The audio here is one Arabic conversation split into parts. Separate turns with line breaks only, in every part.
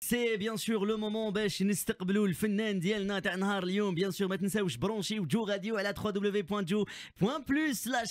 سي بيان سور لو مومون باش نستقبلوا الفنان ديالنا تاع نهار اليوم بيان سور ما تنساوش برونشي وجو راديو على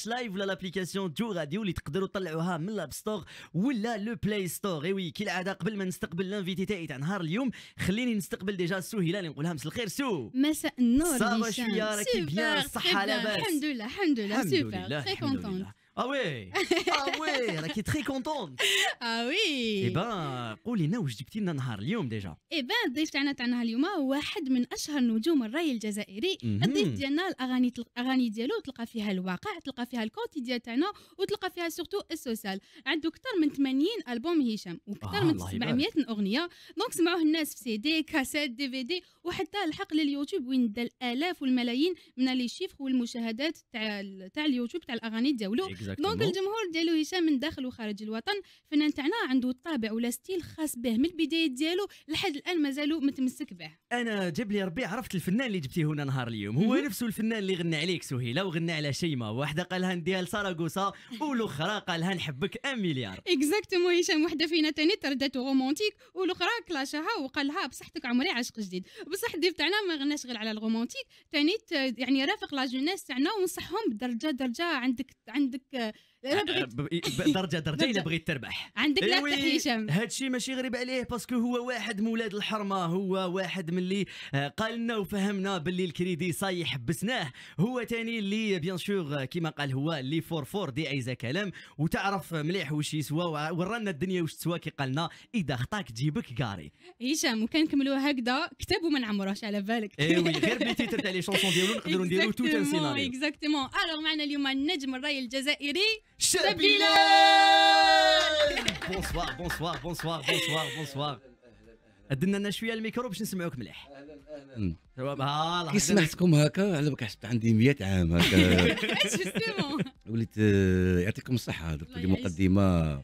لايف ولا لابليكاسيون جو راديو اللي تقدروا تطلعوها من الاب ستور ولا لو بلاي ستور اي وي كالعاده قبل ما نستقبل لانفيتي تاعي تاع نهار اليوم خليني نستقبل ديجا سهيله اللي نقولها مس الخير سو
مساء النور صافا شويه راكي بيان الصحه لاباس الحمد لله الحمد لله سوبر تري كونتونت
اه وي اه وي راكي تري كونتونت
اه وي اي
بان قولي لنا واش جبتي لنا نهار اليوم ديجا
اي بان الضيف تاعنا تاع نهار اليوم واحد من اشهر نجوم الراي الجزائري الضيف ديالنا الاغاني الاغاني ديالو تلقى فيها الواقع تلقى فيها الكوتيديان تاعنا وتلقى فيها سورتو السوسيال عنده اكثر من 80 البوم هشام واكثر آه، من 700 اغنيه دونك سمعوه الناس في سي دي كاسات دي في دي وحتى لحق لليوتيوب وين دا الالاف والملايين من لي شيفر والمشاهدات تاع تاع اليوتيوب تاع الاغاني ديالو دونك الجمهور ديالو هشام من داخل وخارج الوطن الفنان تاعنا عنده طابع ولا ستيل خاص به من البدايه ديالو لحد الان مازالو متمسك به
انا جاب لي ربي عرفت الفنان اللي جبتيه هنا نهار اليوم هو نفسه الفنان اللي غنى عليك سهيله وغنى على شيماء واحده قالها نديال ساراغوسا والاخرى قالها نحبك ان مليار
اكزاكتومون هشام وحده فينا تاني تردات رومانتيك والاخرى كلاشها وقالها بصحتك عمري عشق جديد بصح الضيف تاعنا ما غناش غير على الرومانتيك تاني يعني رافق لا جوناس تاعنا ونصحهم بدرجه درجه عندك عندك Yeah. أه،
درجه درجه الا بغيت تربح عندك لا هشام هذا الشيء ماشي غريب عليه باسكو هو واحد من ولاد الحرمه هو واحد من اللي أه، قال لنا وفهمنا باللي الكريدي صاي حبسناه هو ثاني اللي بيان سور كيما قال هو اللي فور فور دي عايزه كلام وتعرف مليح واش يسوى ورانا الدنيا واش تسوى كي قالنا اذا خطاك تجيبك كاري
هشام وكان وكنكملوها هكذا كتاب وما نعمروهش على بالك اي
غير بالتيتر تاع لي شونسون ديالو نقدروا نديروا توت ان سيناريو
اكزاكتومون الوغ معنا اليوم النجم الراي الجزائري شبيلان
بونسوار بونسوار بونسوار بونسوار بونسوار دنا لنا شويه الميكرو باش نسمعوك مليح
اهلا
اهلا كي سمعتكم
هكا على بالك حسبت عندي 100 عام هكا وليت آه، يعطيكم الصحه درت لي مقدمه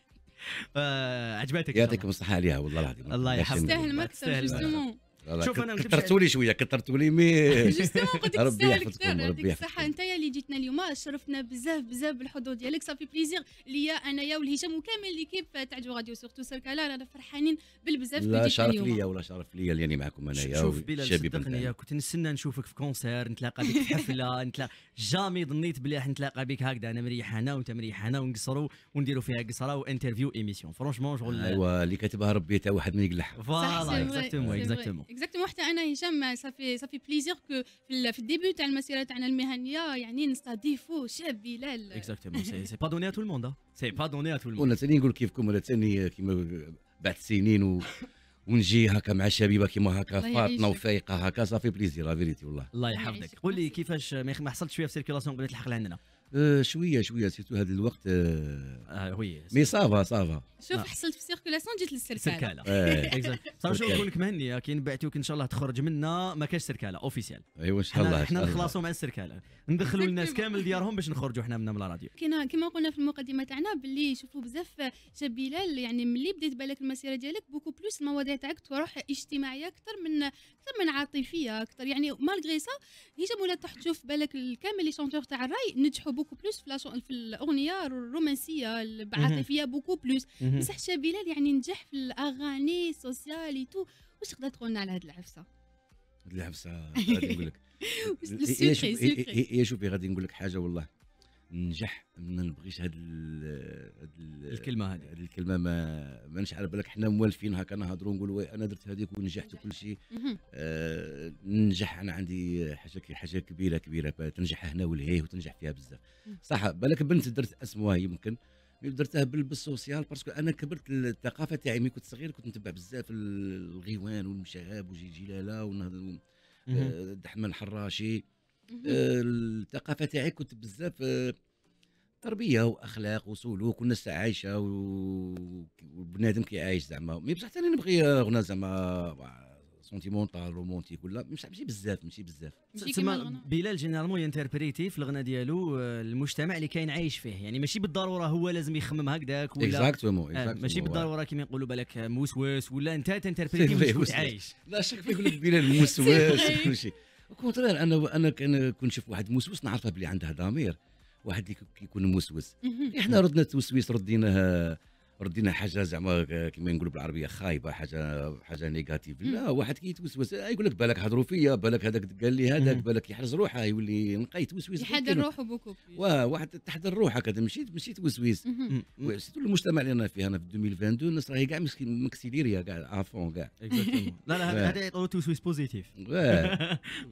آه، عجبتك يعطيكم الصحه عليها والله العظيم الله يحفظك تستاهل
مكتب جوستومون شوف انا كثرتوا
لي شويه كثرتوا لي مي ربي يحفظكم ربي يحفظكم
صحه انت اللي جيتنا اليوم شرفنا بزاف بزاف بالحضور ديالك صافي بليزير ليا انايا والهشام وكامل ليكيب تاع جو راديو سورتو سيركالا رانا فرحانين بالبزاف لا شرف ليا
ولا شرف ليا اللي معكم انايا شوف بلا صدقني
كنت نستنى نشوفك في كونسير نتلاقى بك في حفله نتلاقى جامي ظنيت بلي راح نتلاقى بك هكذا انا مريح هنا وانت مريح هنا ونقصروا ونديروا فيها قصره وانترفيو ايميسيون فرونشمون شغل ايوا
اللي كاتبها ربي تا واحد ما يقلح فوالا اكزاكتومون اكزاكتومون
اكزاكتومون حتى انا هشام صافي صافي بليزير كو في الديبي تاع المسيره تاعنا المهنيه يعني نستضيفوا شاب بلال اكزاكتومون
سي با دوني ا تو الموند سي با دوني ا تو الموند وانا ثاني
نقول كيفكم انا ثاني كيما بعد سنين ونجي هكا مع شبيبه كيما هكا فاطنه وفايقه هكا صافي بليزير لا فيريتي والله
الله يحفظك قول لي كيفاش ما حصلت شويه في سيركيلاسيون قبل تلحق لعندنا
آه شويه شويه سيرتو هذا الوقت آه, آه، وي مي سافا سافا شوف آه.
حصلت في سيركولاسيون جيت للسركاله
سركاله صافي
شوف نقول لك مهنيه كي نبعتوك ان شاء الله تخرج منا ما كاش سركاله اوفيسيال
ايوا ان شاء الله حنا نخلصوا
مع السركاله ندخلوا الناس كامل ديارهم باش نخرجوا حنا منا من الراديو
كاين كما قلنا في المقدمه تاعنا باللي شوفوا بزاف آه، شاب بلال يعني ملي بديت بالك المسيره ديالك بوكو بلوس المواضيع تاعك تروح اجتماعيه اكثر من اكثر من عاطفيه اكثر يعني مالغري سا هي ولا تحت تشوف بالك كامل لي شونتور تاع الراي نجحوا بوكو بلوس في, في الاغنيه الرومانسيه العاطفيه بوكو بلوس بصح شابيلال يعني نجح في الاغاني سوسيال تو واش تقدر تقولنا على هذه العفسه
هذه العفسه غادي نقول لك هي شوفي غادي نقول لك حاجه والله ننجح ما نبغيش هاد هاد الكلمه هذه هاد الكلمه ما مانيش على بالك حنا موالفين هكا نهضروا نقولوا انا درت هذيك ونجحت وكل شيء آه ننجح انا عندي حاجه حاجه كبيره كبيره تنجح هنا ولهيه وتنجح فيها بزاف صح بالك بنت درت اسمها يمكن درتها بالسوسيال باسكو انا كبرت الثقافه تاعي ملي كنت صغير كنت نتبع بزاف الغيوان والمشاهاب وجي جلاله ونهضر آه، دحمه الحراشي الثقافه تاعي كنت بزاف آه، تربيه واخلاق وسلوك والناس عايشه وبنادم كي عايش زعما مي بصح انا نبغي غنى زعما سونتيمونتال آه، رومونتيك ولا مش ماشي بزاف ماشي بزاف تسمى بلال
جينيرالمون ينتربريتي في الغنى ديالو آه، المجتمع اللي كاين عايش فيه يعني ماشي بالضروره هو لازم يخمم هكذاك ولا اكزاكتومون آه ماشي بالضروره كيما يقولوا بالك موسوس ولا انت تنتربريتي مش عايش لا شك يقول لك بلال موسوس وكل
شيء الكونترير انا انا كون نشوف واحد موسوس نعرفه بلي عندها ضمير واحد اللي يكون موسوس احنا ردنا التوسويس رديناه ردينا حاجه زعما كما نقولوا بالعربيه خايبه حاجه حاجه نيجاتيف لا واحد كيتوسوس يقول لك بالك هضروا فيا بالك هذاك قال لي هذاك بالك يحرز روحه يولي نقي يتوسوس يحضر روحه بوكو واحد تحضر روحك هذا ماشي ماشي توسويس سيتو المجتمع اللي رانا فيه انا في 2022 الناس راهي كاع مسكين مكسيليريا كاع افون كاع لا لا هذا
توسويس بوزيتيف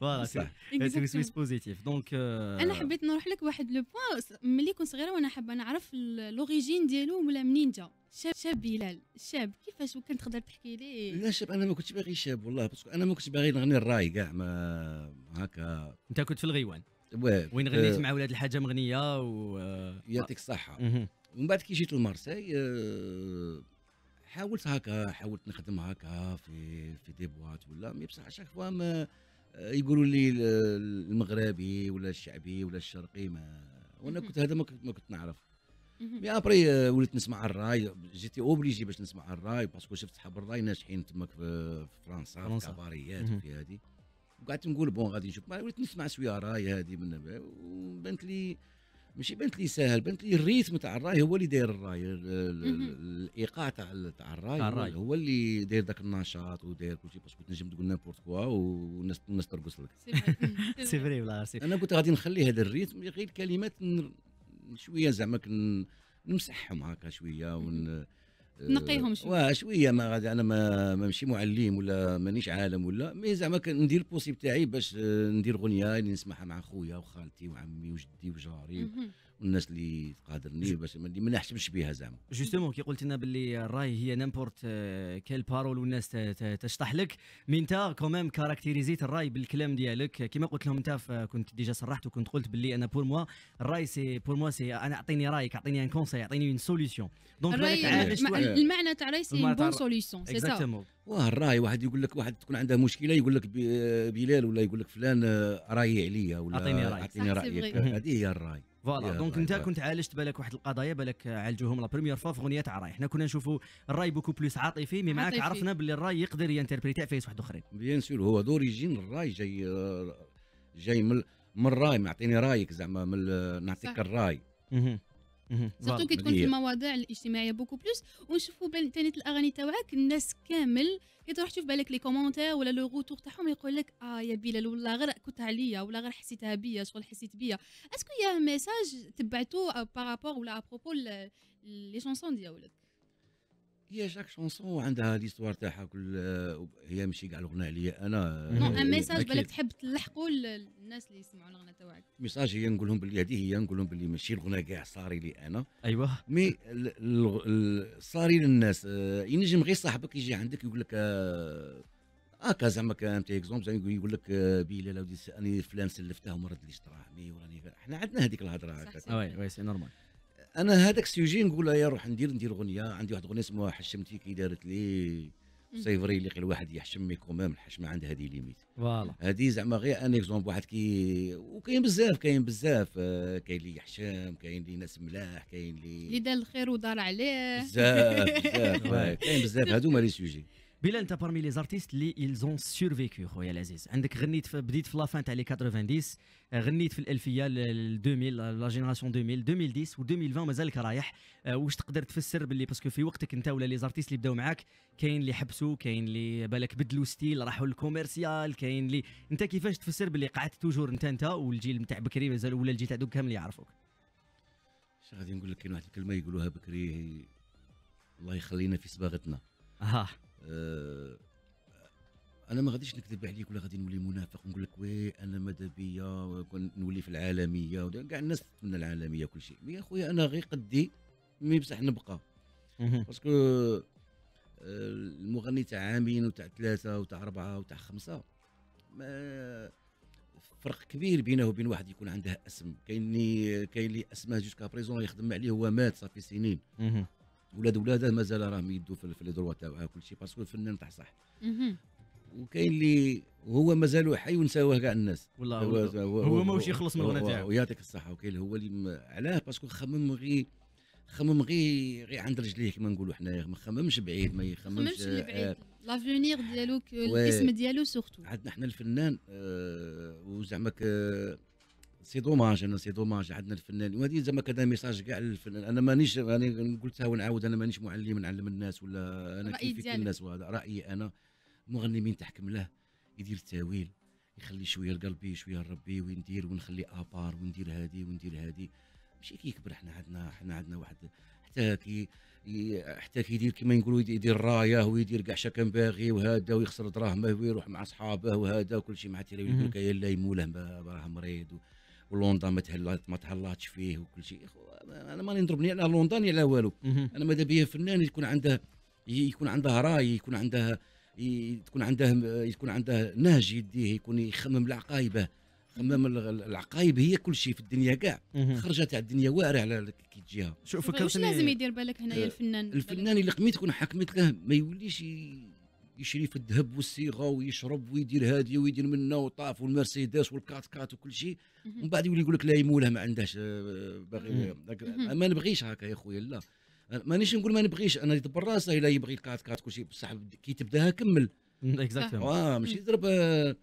فوالا توسويس بوزيتيف دونك euh, انا حبيت
نروح لك واحد لو بوان ملي كنت صغيره وانا حابه نعرف لوريجين ديالو ولا منين جا شاب شاب بلال شاب كيفاش ممكن تقدر تحكي لي لا شاب انا
ما كنتش باغي شاب والله باسكو انا ما كنتش باغي نغني الراي كاع ما هكا انت كنت في الغيوان وين غنيت آه. مع
ولاد الحاجه مغنيه و يعطيك الصحه
ومن بعد كي جيت لمارسي آه، حاولت هكا حاولت نخدم هكا في في دي بوات ولا مي بصح شاك فوا ما آه، يقولوا لي المغربي ولا الشعبي ولا الشرقي ما وانا كنت هذا ما كنت نعرف مي ابري آه، وليت نسمع الراي جيتي اوبليجي باش نسمع الراي باسكو شفت صحاب الراي ناجحين تماك في فرنسا في الكاباريات وفي هادي وقعدت نقول بون غادي نشوف وليت نسمع شويه راي هذه من بانت لي ماشي بانت لي ساهل بانت لي الريتم تاع الراي هو اللي داير الراي الايقاع تاع تاع الراي هو اللي داير ذاك النشاط وداير كل شيء باسكو تنجم تقول نامبورت كوا والناس ترقص لك
سي فري
انا كنت غادي نخلي هذا الريتم غير كلمات شويه زعما نمسحهم هكا شويه ون آه،
نقيهم شويه واه شويه
ما غادي انا ما ماشي معلم ولا مانيش عالم ولا مي زعما ندير البوسيب تاعي باش آه، ندير غنيه اللي نسمعها مع خويا وخالتي وعمي وجدي وجاري والناس اللي تقادرني باش ما نحشمش بها زعما
جوستومون كي قلت لنا باللي الراي هي نامبورت كيل بارول والناس تشطح لك مي انت كوميم كاركتيريزيت الراي بالكلام ديالك كما قلت لهم انت كنت ديجا صرحت وكنت قلت باللي انا بور موا الراي سي بور موا سي انا اعطيني رايك اعطيني ان كونساي اعطيني اون
سوليسيون دونك المعنى
تاع الراي سي بون سوليسيون سي سا واه
الراي واحد يقول لك واحد تكون عنده مشكله يقول لك بلال ولا يقول لك فلان آه، رايي عليا ولا اعطيني رايك اعطيني رايك هذه هي الراي فوالا دونك انت كنت
عالجت بالك واحد القضايا بالك عالجوهم لا بريمير فوا في اغنيه راي حنا كنا نشوفوا الراي بوكو بلوس عاطفي مي معاك عرفنا باللي الراي يقدر ينتربريتي فيس واحد اخرين
بيان سور هو دوريجين الراي جاي جاي من من الراي معطيني رايك زعما من نعطيك الراي سورتو كي تكون في
المواضيع الاجتماعيه بوكو بلوس ونشوفوا ثاني الاغاني تاعك الناس كامل كي تروح تشوف بالك لي كومونتير ولا لو غوتور تاعهم يقول لك اه يا بلال والله غير كنت عليا ولا غير حسيتها بيا شغل حسيت بيا اسكو يا ميساج تبعتو بارابور ولا ابروبو لي شونسون ديالك
هي شاك شونسون عندها ليستوار تاعها كل هي ماشي كاع الاغنيه عليا انا نو ان ميساج بالك
تحب تلحقوا الناس اللي يسمعوا الاغنيه تاعك
ميساج هي نقول لهم باللي هذه هي نقول لهم باللي ماشي الاغنيه كاع صاري لي انا ايوا مي صاري للناس ينجم غير صاحبك يجي عندك يقول لك آه، هكا زعما كان تي اكزومبل زعما يقول لك بلال ودي سالني فلان سلفته وما ردليش دراهمي وراني حنا عندنا هذيك الهضره هكا آه، وي وي سي نورمال انا هذاك السيوجي نقول له يا روح ندير ندير اغنيه عندي واحد اغنيه اسمها حشمتي كي دارت لي سي فري اللي الواحد يحشم مي كومام الحشمه عندها دي ليميت فوالا هذه زعما غير ان اكزومبل واحد كي وكاين بزاف كاين بزاف آه، كاين اللي يحشم كاين اللي ناس ملاح كاين اللي اللي
دار الخير ودار عليه بزاف
بزاف كاين بزاف هذوما لي سوجي
بلا انت بارمي لي زارتيست اللي يلزون سيرفيكو خويا العزيز عندك غنيت في بديت في لافان تاع لي 90 غنيت في الالفيه 2000 لا جينيراسيون 2000 2010 و 2020 مازالك رايح آه، واش تقدر تفسر باللي باسكو في وقتك انت ولا لي زارتيست اللي بداو معاك كاين اللي حبسوا كاين اللي بالك بدلوا ستيل راحوا للكوميرسيال كاين اللي انت كيفاش تفسر باللي قعدت توجور انت انت والجيل نتاع بكري مازال ولا الجيل تاع دوك كامل يعرفوك
اش غادي نقول لك كاين واحد الكلمه يقولوها بكري الله يخلينا في صباغتنا اها آه، انا ما غاديش نكذب عليك ولا غادي نولي منافق ونقول لك وي انا ماذا بيا نولي في العالميه كاع الناس تتمنى العالميه وكل شيء مي اخويا انا غير قدي مي بصح نبقى باسكو آه، المغني تاع عامين وتاع ثلاثه وتاع اربعه وتاع خمسه ما فرق كبير بينه وبين واحد يكون عنده اسم كاين اللي كاين اللي اسمه جوسكا بريزون يخدم عليه هو مات صافي سنين ولاد ولاده مازال راهم يدوا في لي دروا تاعو آه، كل شيء باسكو الفنان تاع صح وكاين اللي هو مازال حي ونساوه كاع الناس والله هو, هو, هو, هو ماهوش يخلص من الغنى تاعو ويعطيك الصحه وكاين هو اللي علاه باسكو خمم غير خمم غير غير عند رجليه كما نقولوا حنايا ما خممش بعيد ما يخممش بعيد
لافونيغ آه، آه. ديالو الاسم ديالو سورتو
عندنا حنا الفنان وزعما سي دوماج انا سي دوماج عندنا الفنان وهذه زعما كذا ميساج كاع للفنان انا مانيش انا قلتها ونعاود انا مانيش معلم نعلم الناس ولا انا كيف الناس وهذا رايي انا المغني مين تحكم له يدير التاويل يخلي شويه لقلبي شويه لربي وندير ونخلي ابار وندير هذه وندير هذه ماشي كي يكبر حنا عندنا حنا عندنا واحد حتى كي حتى كيدير كما نقولوا يدير رايه ويدير كاع كان باغي وهذا ويخسر دراهمه ويروح مع صحابه وهذا وكل شيء مع التلاميذ يقول لك يا لا يموله راه مريض ولندن ما تهلات ما تهلاتش فيه وكل شيء انا ماني نضربني على لندن على والو انا ماذا بيا فنان يكون عنده يكون عنده راي يكون عنده تكون عنده يكون عنده نهج يديه يكون يخمم العقايبه خمام العقايب هي كل شيء في الدنيا كاع خرجه تاع الدنيا واعره على كي تجيها شوف فكرتني واش لازم يدير
بالك هنايا أه، الفنان
الفنان اللي قميت تكون حكمت له ما يوليش يشري في الذهب والصيغه ويشرب ويدير هادي ويدير منه وطاف والمرسيدس والكات كات وكل شيء ومن بعد يولي يقول لك لا يمولها ما عندهاش آه، باغي ما نبغيش هكا يا خويا لا مانيش نقول ما نبغيش انا يدبر راسه الا يبغي الكات كات كل شيء بصح كي تبداها كمل اكزاكتلي اه ماشي يضرب آه،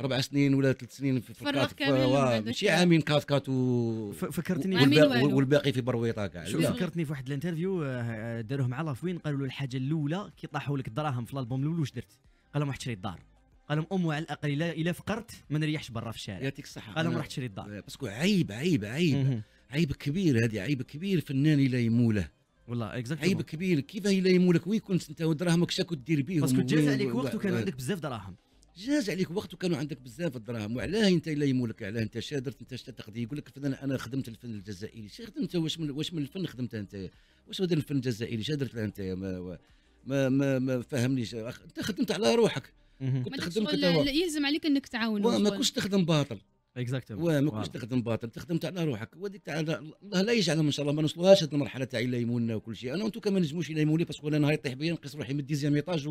اربع سنين ولا ثلاث سنين في فرغ كامل ماشي عامين كات كات و... فكرتني والباقي, في برويطه كاع فكرتني في واحد
الانترفيو آه، آه، داروه مع لافوين قالوا له الحاجه الاولى كي طاحوا لك الدراهم في الالبوم الاول واش درت؟ قال لهم راح تشري الدار قال لهم امو على الاقل الا الا فقرت ما نريحش برا في الشارع يعطيك الصحه قال لهم راح
تشري الدار آه، باسكو عيب عيب عيب عيب كبير هذه عيب كبير فنان الى يموله والله اكزاكتلي عيب كبير كيف الى يمولك وين كنت انت ودراهمك شاك دير بيهم باسكو جات عليك وقت وكان عندك بزاف دراهم جاز عليك وقت وكانوا عندك بزاف الدراهم وعلاه انت لا يمولك علاه انت شادرت انت تقضي يقول لك انا انا خدمت الفن الجزائري شي خدمت واش من واش من الفن خدمته انت واش هذا الفن الجزائري شادرت له انت ما ما ما, ما فهمنيش انت خدمت على روحك كنت خدمت
يلزم عليك انك تعاون ما كنتش
تخدم باطل اكزاكتومون وما كنتش تخدم باطل تخدم على روحك وديك تاع الله لا يجعلهم ان شاء الله ما نوصلوهاش هذه المرحله تاع يليمونا وكل شيء انا وانتم كما نجموش يليموني باسكو انا نهار يطيح بيا نقيس روحي من الديزيام ايطاج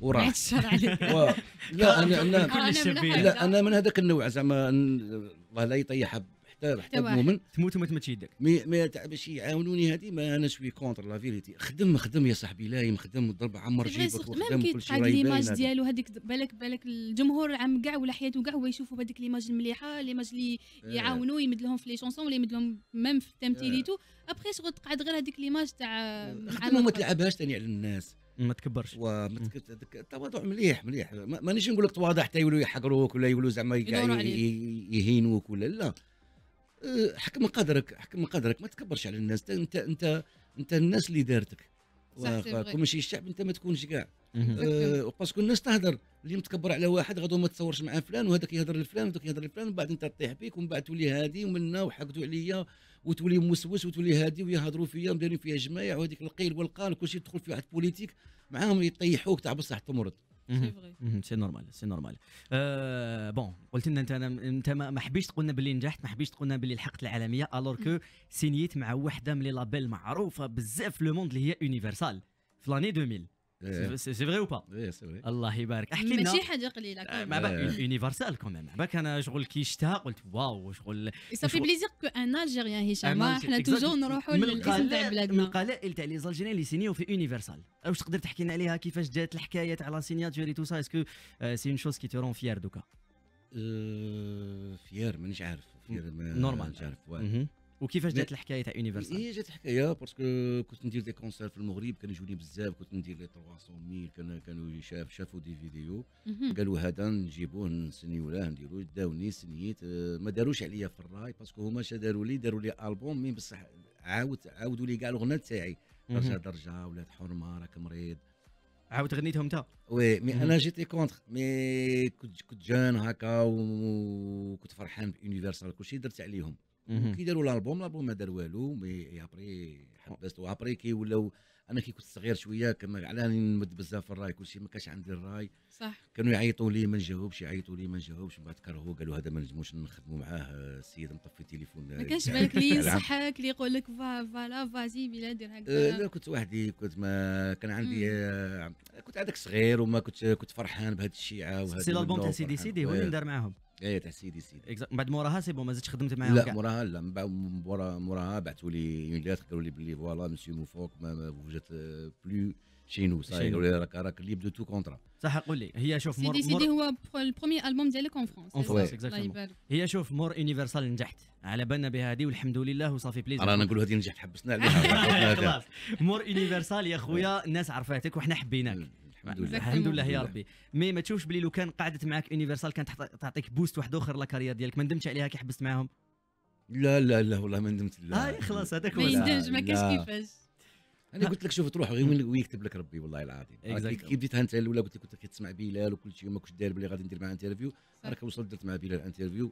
وراح و... لا انا انا لا انا من هذاك النوع زعما الله لا يطيح لا طيب، طيب، مؤمن تموت وما تمتش يدك مي ما باش يعاونوني هذه ما انا شوي كونتر لا فيريتي خدم خدم يا صاحبي لا خدم ضرب عمر جيبك وخدم كل شيء راهي ليماج ديالو
هذيك بالك بالك الجمهور العام كاع ولا حياته كاع هو يشوفوا هذيك ليماج المليحه ليماج اللي إيه. يعاونوه يمد لهم في لي شونسون ولا يمد لهم ميم في التمثيليتو إيه. ابخي شغل تقعد غير هذيك ليماج تاع ما
تلعبهاش ثاني على الناس ما تكبرش التواضع مليح مليح مانيش نقول لك تواضع حتى يولوا يحقروك ولا يولوا زعما يهينوك ولا لا حكم قدرك حكم قدرك ما تكبرش على الناس انت انت انت الناس اللي دارتك كون ماشي الشعب انت ما تكونش كاع أه باسكو الناس تهدر اللي متكبر على واحد غادي ما تصورش مع فلان وهذاك يهضر لفلان وهذاك يهضر لفلان ومن بعد انت تطيح بيك ومن بعد تولي هادي ومنا وحقدوا عليا وتولي موسوس وتولي هادي ويهضروا فيا مدارين فيا جمايع وهذيك القيل والقال وكل شيء تدخل في واحد بوليتيك معاهم يطيحوك تاع بصح تمرض
سي نورمال سي نورمال أه بون قلت لنا انت انت ما حبيتش تقول لنا باللي نجحت ما حبيتش تقول لنا باللي لحقت العالميه الور كو سينيت مع وحده من لي لابيل معروفه بزاف في لو موند اللي هي يونيفرسال في لاني 2000 سي فري او
با سي
الله يبارك احكي لنا ماشي
حاجه قليله مع بالك
يونيفرسال كوميم مع بالك انا شغل كي شتها قلت واو شغل صافي بليزير
كو ان الجيريان هشام حنا توجور نروحوا للاسم تاع بلادنا من القلائل
تاع لي زالجيريان اللي سينيو في يونيفرسال واش تقدر تحكي لنا عليها كيفاش جات الحكايه تاع لا سينياتور تو سا اسكو سي اون شوز كي رون فيير دوكا
فيير مانيش عارف نورمال مانيش عارف وكيفاش جات الحكايه تاع يونيفرسال؟ اي جات الحكايه باسكو كنت ندير دي كونسير في المغرب كانوا يجوني بزاف كنت ندير لي 300 ميل كانوا كانوا شاف شافوا دي فيديو قالوا هذا نجيبوه نسنيو له نديرو داوني سنيت ما داروش عليا في الراي باسكو هما شا داروا لي داروا لي البوم مي بصح عاود عاودوا لي كاع الاغنيه تاعي درجه درجه ولاد حرمه راك مريض عاود غنيتهم انت وي مي انا جيتي كونتر مي كنت كنت جان هكا وكنت فرحان بيونيفرسال كلشي درت عليهم كي داروا الالبوم الالبوم ما دار والو مي ابري حبست وابري كي ولاو انا كي كنت صغير شويه كما على نمد بزاف الراي كلشي ما كانش عندي الراي صح كانوا يعيطوا لي ما نجاوبش يعيطوا لي ما نجاوبش من بعد كرهوا قالوا هذا ما نجموش نخدموا معاه السيد مطفي تليفون ما كانش بالك لي ينصحك
لي يقول لك فوالا فازي بلا دير هكذا لا
كنت وحدي كنت ما كان عندي آه، كنت هذاك صغير وما كنت كنت فرحان بهذا الشيعه وهذا سي الالبوم تاع سيدي سيدي هو اللي آه. دار معاهم ايه تاع سيدي سيدي
من بعد موراها سي بون ما خدمت معاهم لا موراها
لا من بعد موراها بعثوا لي اون ليتر قالوا لي بلي فوالا مسيو ما وجات بلو صاي قالوا لي راك راك libre de تو كونترا
صح قول لي هي شوف مور سيدي
سيدي هو البرومي البوم ديالك اون فرونس اون فرونس
هي شوف مور يونيفرسال
نجحت على بالنا بهذه والحمد لله وصافي بليز رانا نقولوا هذه نجحت حبسنا عليها مور يونيفرسال يا خويا الناس عرفاتك وحنا حبيناك الحمد لله يا ربي مي ما تشوفش بلي لو كان قعدت معاك يونيفرسال كانت تعطيك بوست واحد اخر لاكاريير ديالك ما ندمتش عليها كي حبست
معاهم لا لا لا والله ما ندمت لا آه خلاص هذاك هو ما يندمش ما كاش كيفاش انا قلت لك شوف تروح غير وين يكتب لك ربي والله العظيم كي بديتها انت الاولى قلت لك كنت كتسمع بلال وكل شيء ما كنتش داير بلي غادي ندير معاه انترفيو راك وصلت درت مع بلال انترفيو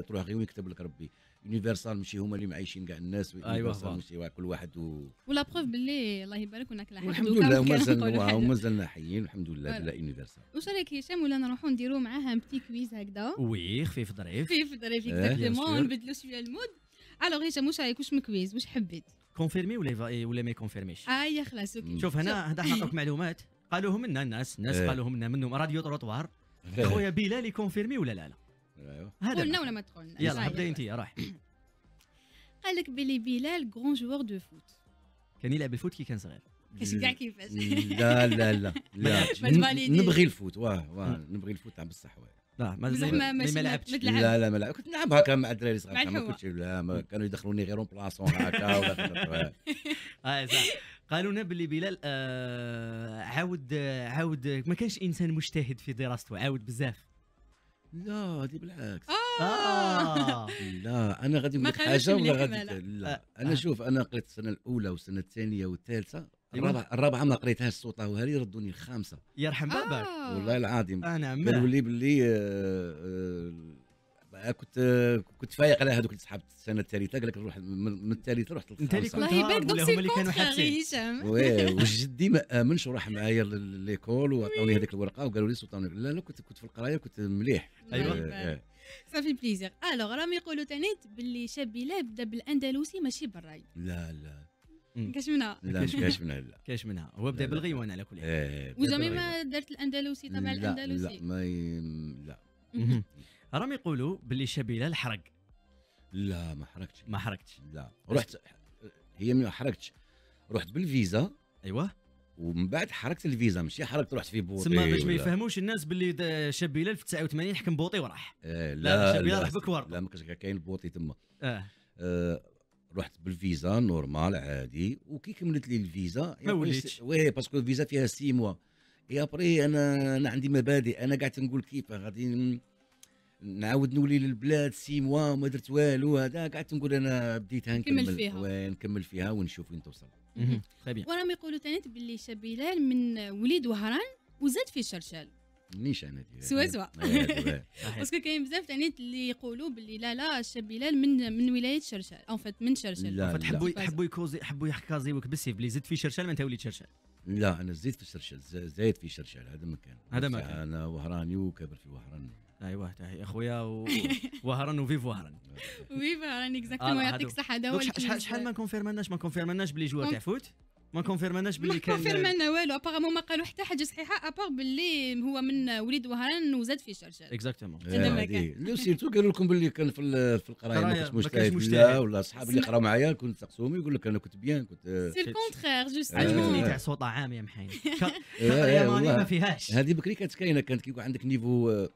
تروح غير وين يكتب لك ربي يونيفرسال ماشي هما اللي معايشين كاع الناس ايوا ماشي كل واحد و...
ولا بروف باللي الله يبارك هناك لا الحمد لله ومازال
ومازالنا حيين الحمد لله بلا يونيفرسال
واش رايك هشام ولا نروحوا نديروا معاه بتي كويز هكذا
وي خفيف ظريف خفيف ظريف اكزاكتومون
نبدلوا شويه المود الوغ هشام واش رايك واش مكويز واش حبيت
كونفيرمي ولا ولا ما يكونفيرميش
اه خلاص اوكي شوف هنا هذا حقك
معلومات قالوهم لنا الناس الناس إيه. قالوهم لنا منهم راديو تروطوار إيه. خويا بلال يكونفيرمي ولا لا لا ايوا قلنا
ولا ما تقولنا يلا ابدا انت راح قال لك بلي بلال كرون جوار دو فوت
كان يلعب الفوت كي كان صغير
كاش كاع كيفاش لا لا لا لا نبغي الفوت
واه واه
نبغي الفوت تاع بصح واه لا ما زعما ما لعبتش لا لا ما لعبت كنت نلعب هكا مع الدراري صغار ما كنتش لا ما كانوا يدخلوني غير اون بلاصون هكا ولا اه إيه، صح
قالوا لنا باللي بلال آه عاود عاود ما كانش انسان مجتهد في دراسته عاود بزاف لا هذه بالعكس آه.
لا انا غادي نقول حاجه ولا غادي لا آه، انا آه. شوف انا قريت السنه الاولى والسنه الثانيه والثالثه الرابعه الرابعه ما قريتهاش السلطة وهذه ردوني الخامسه يرحم آه. باباك والله العظيم انا ما نولي باللي آه، آه، آه، كنت كنت فايق على هذوك الصحاب السنه الثالثه قال لك نروح من الثالثه رحت للخامسه الله يبارك دوك
سي كانوا حابسين
وجدي ما امنش وراح معايا ليكول وعطوني هذيك الورقه وقالوا لي سلطان لا لا كنت كنت في القرايه كنت مليح ايوا
صافي بليزير الوغ راهم يقولوا تانيت باللي شاب لا بدا بالاندلسي ماشي بالراي
لا لا ما
كاش منها لا ما كاش منها
لا كاش منها هو بدا بالغيوان على كل حال وزعما إيه، ما
دارت الاندلسي طبعا الاندلسي لا
ما ي... لا
راهم يقولوا باللي شبيله الحرق
لا ما حرقتش ما حرقتش لا رحت هي ما حرقتش رحت بالفيزا ايوه ومن بعد حركت الفيزا ماشي حركت رحت في بوطي تسمى باش ما يفهموش
الناس باللي شبيله في 89 حكم بوطي وراح إيه، لا, لا شبيله راح
بك لا ما كاين بوطي تما اه, آه رحت بالفيزا نورمال عادي وكي كملت لي الفيزا ما يعني وليتش وي باسكو الفيزا فيها سي موا اي ابري انا انا عندي مبادئ انا قاعد نقول كيف غادي نعاود نولي للبلاد سي موا وما درت والو هذا قعدت نقول انا بديتها نكمل فيها ونكمل فيها ونشوف وين توصل وراهم
يقولوا ثاني باللي شبيلال من وليد وهران وزاد في شرشال نيش انا دي سوا سوا باسكو كاين بزاف تانيت اللي يقولوا باللي لا لا الشاب بلال من من ولايه شرشال اون فات من شرشال لا حبوا
حبوا يكوزي حبوا يحكازيوك بالسيف اللي زدت في شرشال ما انت وليت شرشال
لا انا زدت في شرشال زايد في شرشال هذا مكان هذا مكان انا وهراني وكبر في وهران ايوه تاهي اخويا وهران وفيف وهران
وفيف وهران اكزاكتومون يعطيك الصحه هذا هو شحال ما
كونفيرمناش ما كونفيرمناش بلي جوا تاع فوت
ما كونفيرمناش باللي كان ما كونفيرمنا
والو ابارامون ما قالوا حتى حاجه صحيحه ابار باللي هو من وليد وهران وزاد في شرشر
اكزاكتومون
لا سيرتو قالوا لكم باللي كان في في القرايه ما كانش مجتهد ولا ولا اصحابي اللي قراوا معايا كنت سقسوهم يقول لك انا كنت بيان كنت سي الكونتخيغ جوستومون عجبتني تاع صوت عام يا محايد القرايه ما فيهاش هذه بكري كانت كاينه كانت كيكون عندك نيفو آه،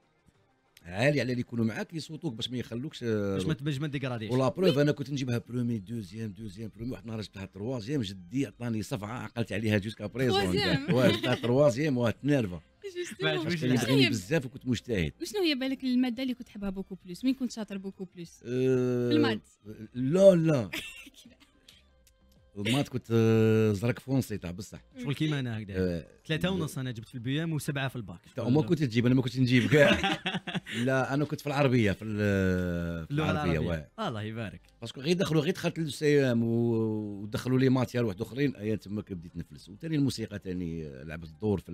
عالي على اللي يكونوا معاك يصوتوك باش ما يخلوكش آه، باش ما تبج ما ديكراديش ولا بروف انا كنت نجيبها برومي دوزيام دوزيام برومي واحد النهار جبتها تروازيام جدي عطاني صفعه عقلت عليها جوسكا بريزون جبتها تروازيام وتنرفا يبغيني بزاف وكنت مجتهد
شنو هي بالك الماده اللي كنت تحبها بوكو بلوس وين كنت شاطر بوكو بلوس آه، في المات
لا لا مات كنت زرق فونسي تاع بصح شغل كيما انا هكذا آه،
ثلاثة ونص انا جبت في البيام وسبعة في الباك وما كنت
تجيب انا ما كنتش نجيب كاع لا انا كنت في العربية في, في العربية واه الله
يبارك باسكو غير دخلوا غير
دخلت ام ودخلوا لي ماتيار واحد اخرين تماك بديت نفلس وثاني الموسيقى ثاني لعبت الدور في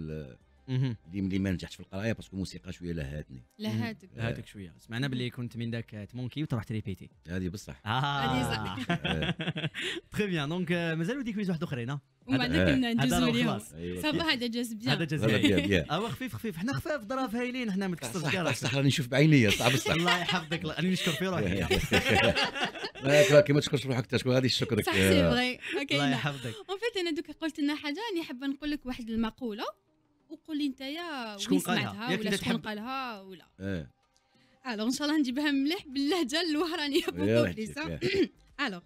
اللي ملي ما نجحتش في القرايه باسكو الموسيقى شويه لهاتني لهاتك
لهاتك شويه سمعنا باللي
كنت من ذاك تمونكي وتروح تريبيتي هذه بصح اه تخي بيان دونك مازالوا ديك واحد اخرين بعد كنا ندوزو اليوم صافا أيوة، هذا جاز بيان هذا جاز بيان هو خفيف خفيف حنا خفاف ظراف هايلين حنا ما تكسرش كاع
صح راني نشوف بعيني صح بصح الله
يحفظك راني نشكر في روحي
كيما تشكرش روحك تشكر هذه شكرك صح سي آه. فغي الله يحفظك
اون فيت انا دوك قلت لنا حاجه راني حابه نقول لك واحد المقوله وقول لي نتايا شكون قالها ولا شكون قالها ولا اه الوغ ان شاء الله نجيبها مليح باللهجه الوهرانيه بوكو الوغ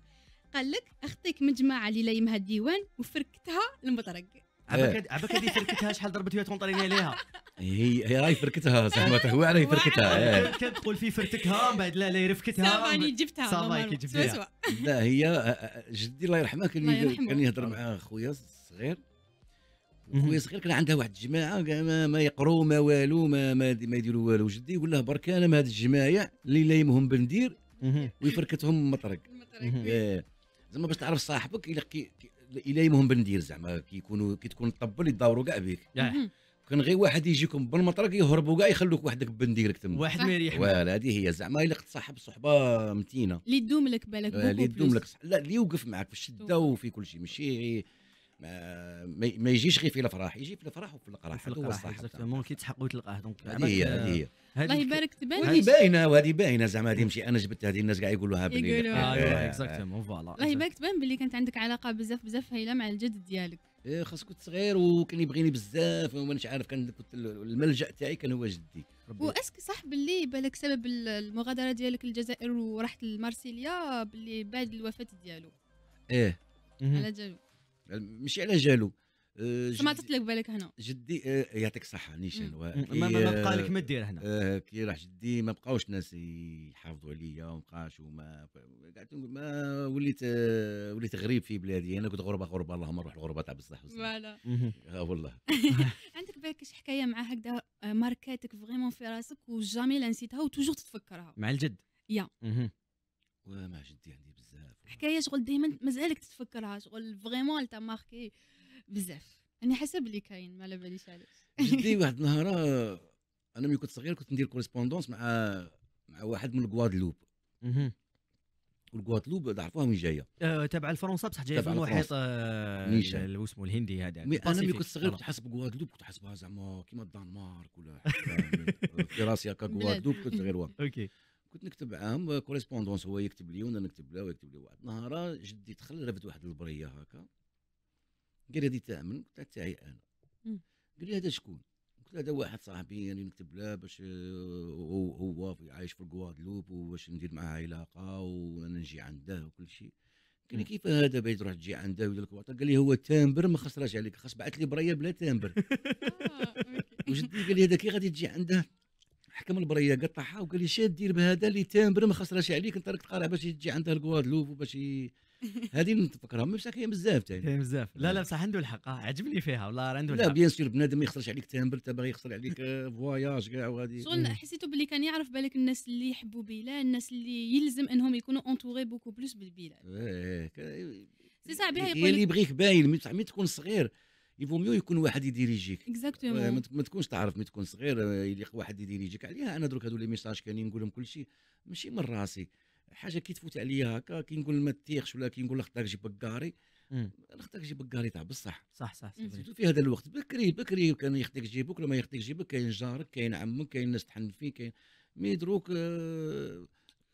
قال لك اختك مجمعه اللي لايمها الديوان وفركتها المطرق
عباك
إيه. عباك هذه فركتها شحال ضربت فيها تكون طالعين عليها
هي هي راهي فركتها زعما هو راهي فركتها إيه.
كتقول في فرتكها من بعد لا لا رفكتها صافاني
جبتها صافاي
جبتها لا هي جدي الله يرحمه كان كان يهضر مع خويا الصغير خويا صغير كان عندها واحد الجماعه ما, ما يقروا ما والو ما ما, يديروا والو جدي يقول له برك انا من هذه الجماعه اللي لايمهم بندير ويفركتهم مطرق إيه. زعما باش تعرف صاحبك الا لايمهم بندير زعما كيكونوا كي تكون طبل يدوروا كاع بك كان غير واحد يجيكم بالمطرق يهربوا كاع يخلوك وحدك بنديرك تما واحد ما يريح فوالا هذه هي زعما الا صاحب صحبه متينه اللي يدوم لك بالك آه، اللي يدوم لك لا اللي يوقف معك في الشده وفي كل شيء ماشي ما, ما يجيش غير في الافراح يجي في الافراح وفي القراح هذا هو الصح
اكزاكتومون كي تحقوا تلقاه دونك
هذه هي هذه هي الله يبارك تبان هذه باينه وهذه باينه زعما هذه ماشي انا جبت هذه الناس كاع يقولوها باللي يقولوها آه، أيوة، آه، اكزاكتومون فوالا الله
يبارك تبان باللي كانت عندك علاقه بزاف بزاف هايله مع الجد ديالك
إيه، خاص كنت صغير وكان يبغيني بزاف ومانيش عارف كان كنت الملجا تاعي كان هو جدي واسك
صح باللي بالك سبب المغادره ديالك للجزائر ورحت لمارسيليا باللي بعد الوفاه ديالو
ايه على جالو ماشي على جالو آه، ما
تطلق بالك هنا
جدي آه، يعطيك الصحه نيشان ما بقى لك ما دير هنا آه، كي راح جدي ما بقاوش ناس يحافظوا عليا وما بقاش وما قعدت نقول ما وليت وليت غريب في بلادي انا كنت غربه غربه اللهم نروح الغربه تاع بصح فوالا والله
عندك بالك شي حكايه مع هكذا ماركاتك فريمون في راسك وجامي لا نسيتها وتوجور تتفكرها مع الجد يا
ومع جدي عندي
حكايه شغل دائما مازالك تتفكرها شغل فريمون تا ماركي بزاف يعني حسب اللي كاين ما على باليش علاش
جدي واحد النهار انا ملي كنت صغير كنت ندير كوريسبوندونس مع مع واحد من غوادلوب والغوادلوب تعرفوها وين جايه آه، تبع الفرنسا بصح جايه في المحيط آه، اسمه الهندي هذا مي انا ملي كنت صغير آه. كنت حاسب غوادلوب كنت حاسبها زعما كيما الدنمارك ولا في يعني، راسي هكا غوادلوب كنت صغير اوكي كنت نكتب معاهم كوريسبوندونس هو يكتب لي وانا نكتب له ويكتب لي واحد نهار جدي دخل رفد واحد البريه هكا قال لي هذه تاع من قلت تاعي انا قال لي هذا شكون قلت له هذا واحد صاحبي يعني نكتب له باش آه، هو, هو عايش في الكوادلوب وباش ندير معاه علاقه وانا نجي عنده وكل شيء قال لي كيف هذا باش تروح تجي عنده ويدير لك قال لي هو تامبر ما خسراش عليك خاص بعث لي برايه بلا تامبر آه، وجدي قال لي هذا كي غادي تجي عنده حكم البريه قطعها وقال لي شاد دير بهذا اللي تامبر ما خسرش عليك انت راك تقرا باش تجي عندها الكوادلوب وباش ي... هذه نتفكرها مي بصح كاين بزاف تاعي كاين بزاف لا لا آه. بصح عنده الحق آه، عجبني فيها والله عنده الحق لا بيان سور بنادم ما يخسرش عليك تامبر انت باغي يخسر عليك فواياج آه، كاع وهذه شغل
حسيتو باللي كان يعرف بالك الناس اللي يحبوا بلا الناس اللي يلزم انهم يكونوا اونتوري بوكو بلوس بالبلاد
ايه سي إيه،
صاحبي هي اللي يبغيك
باين بصح مي تكون صغير يفو ميو يكون واحد يديريجيك اكزاكتومون ما تكونش تعرف مي تكون صغير آه، يليق واحد يديريجيك عليها انا درك هذو لي ميساج كاني نقولهم كلشي ماشي من راسي حاجه كي تفوت عليا هكا كي نقول ما تيخش ولا كي نقول لخطاك جيب بكاري لخطاك جيب بكاري تاع بصح صح صح سيرتو في هذا الوقت بكري بكري كان يخطيك جيبك ولا ما يخطيك جيبك كاين جارك كاين عمك كاين ناس تحن فيك كاين مي دروك آه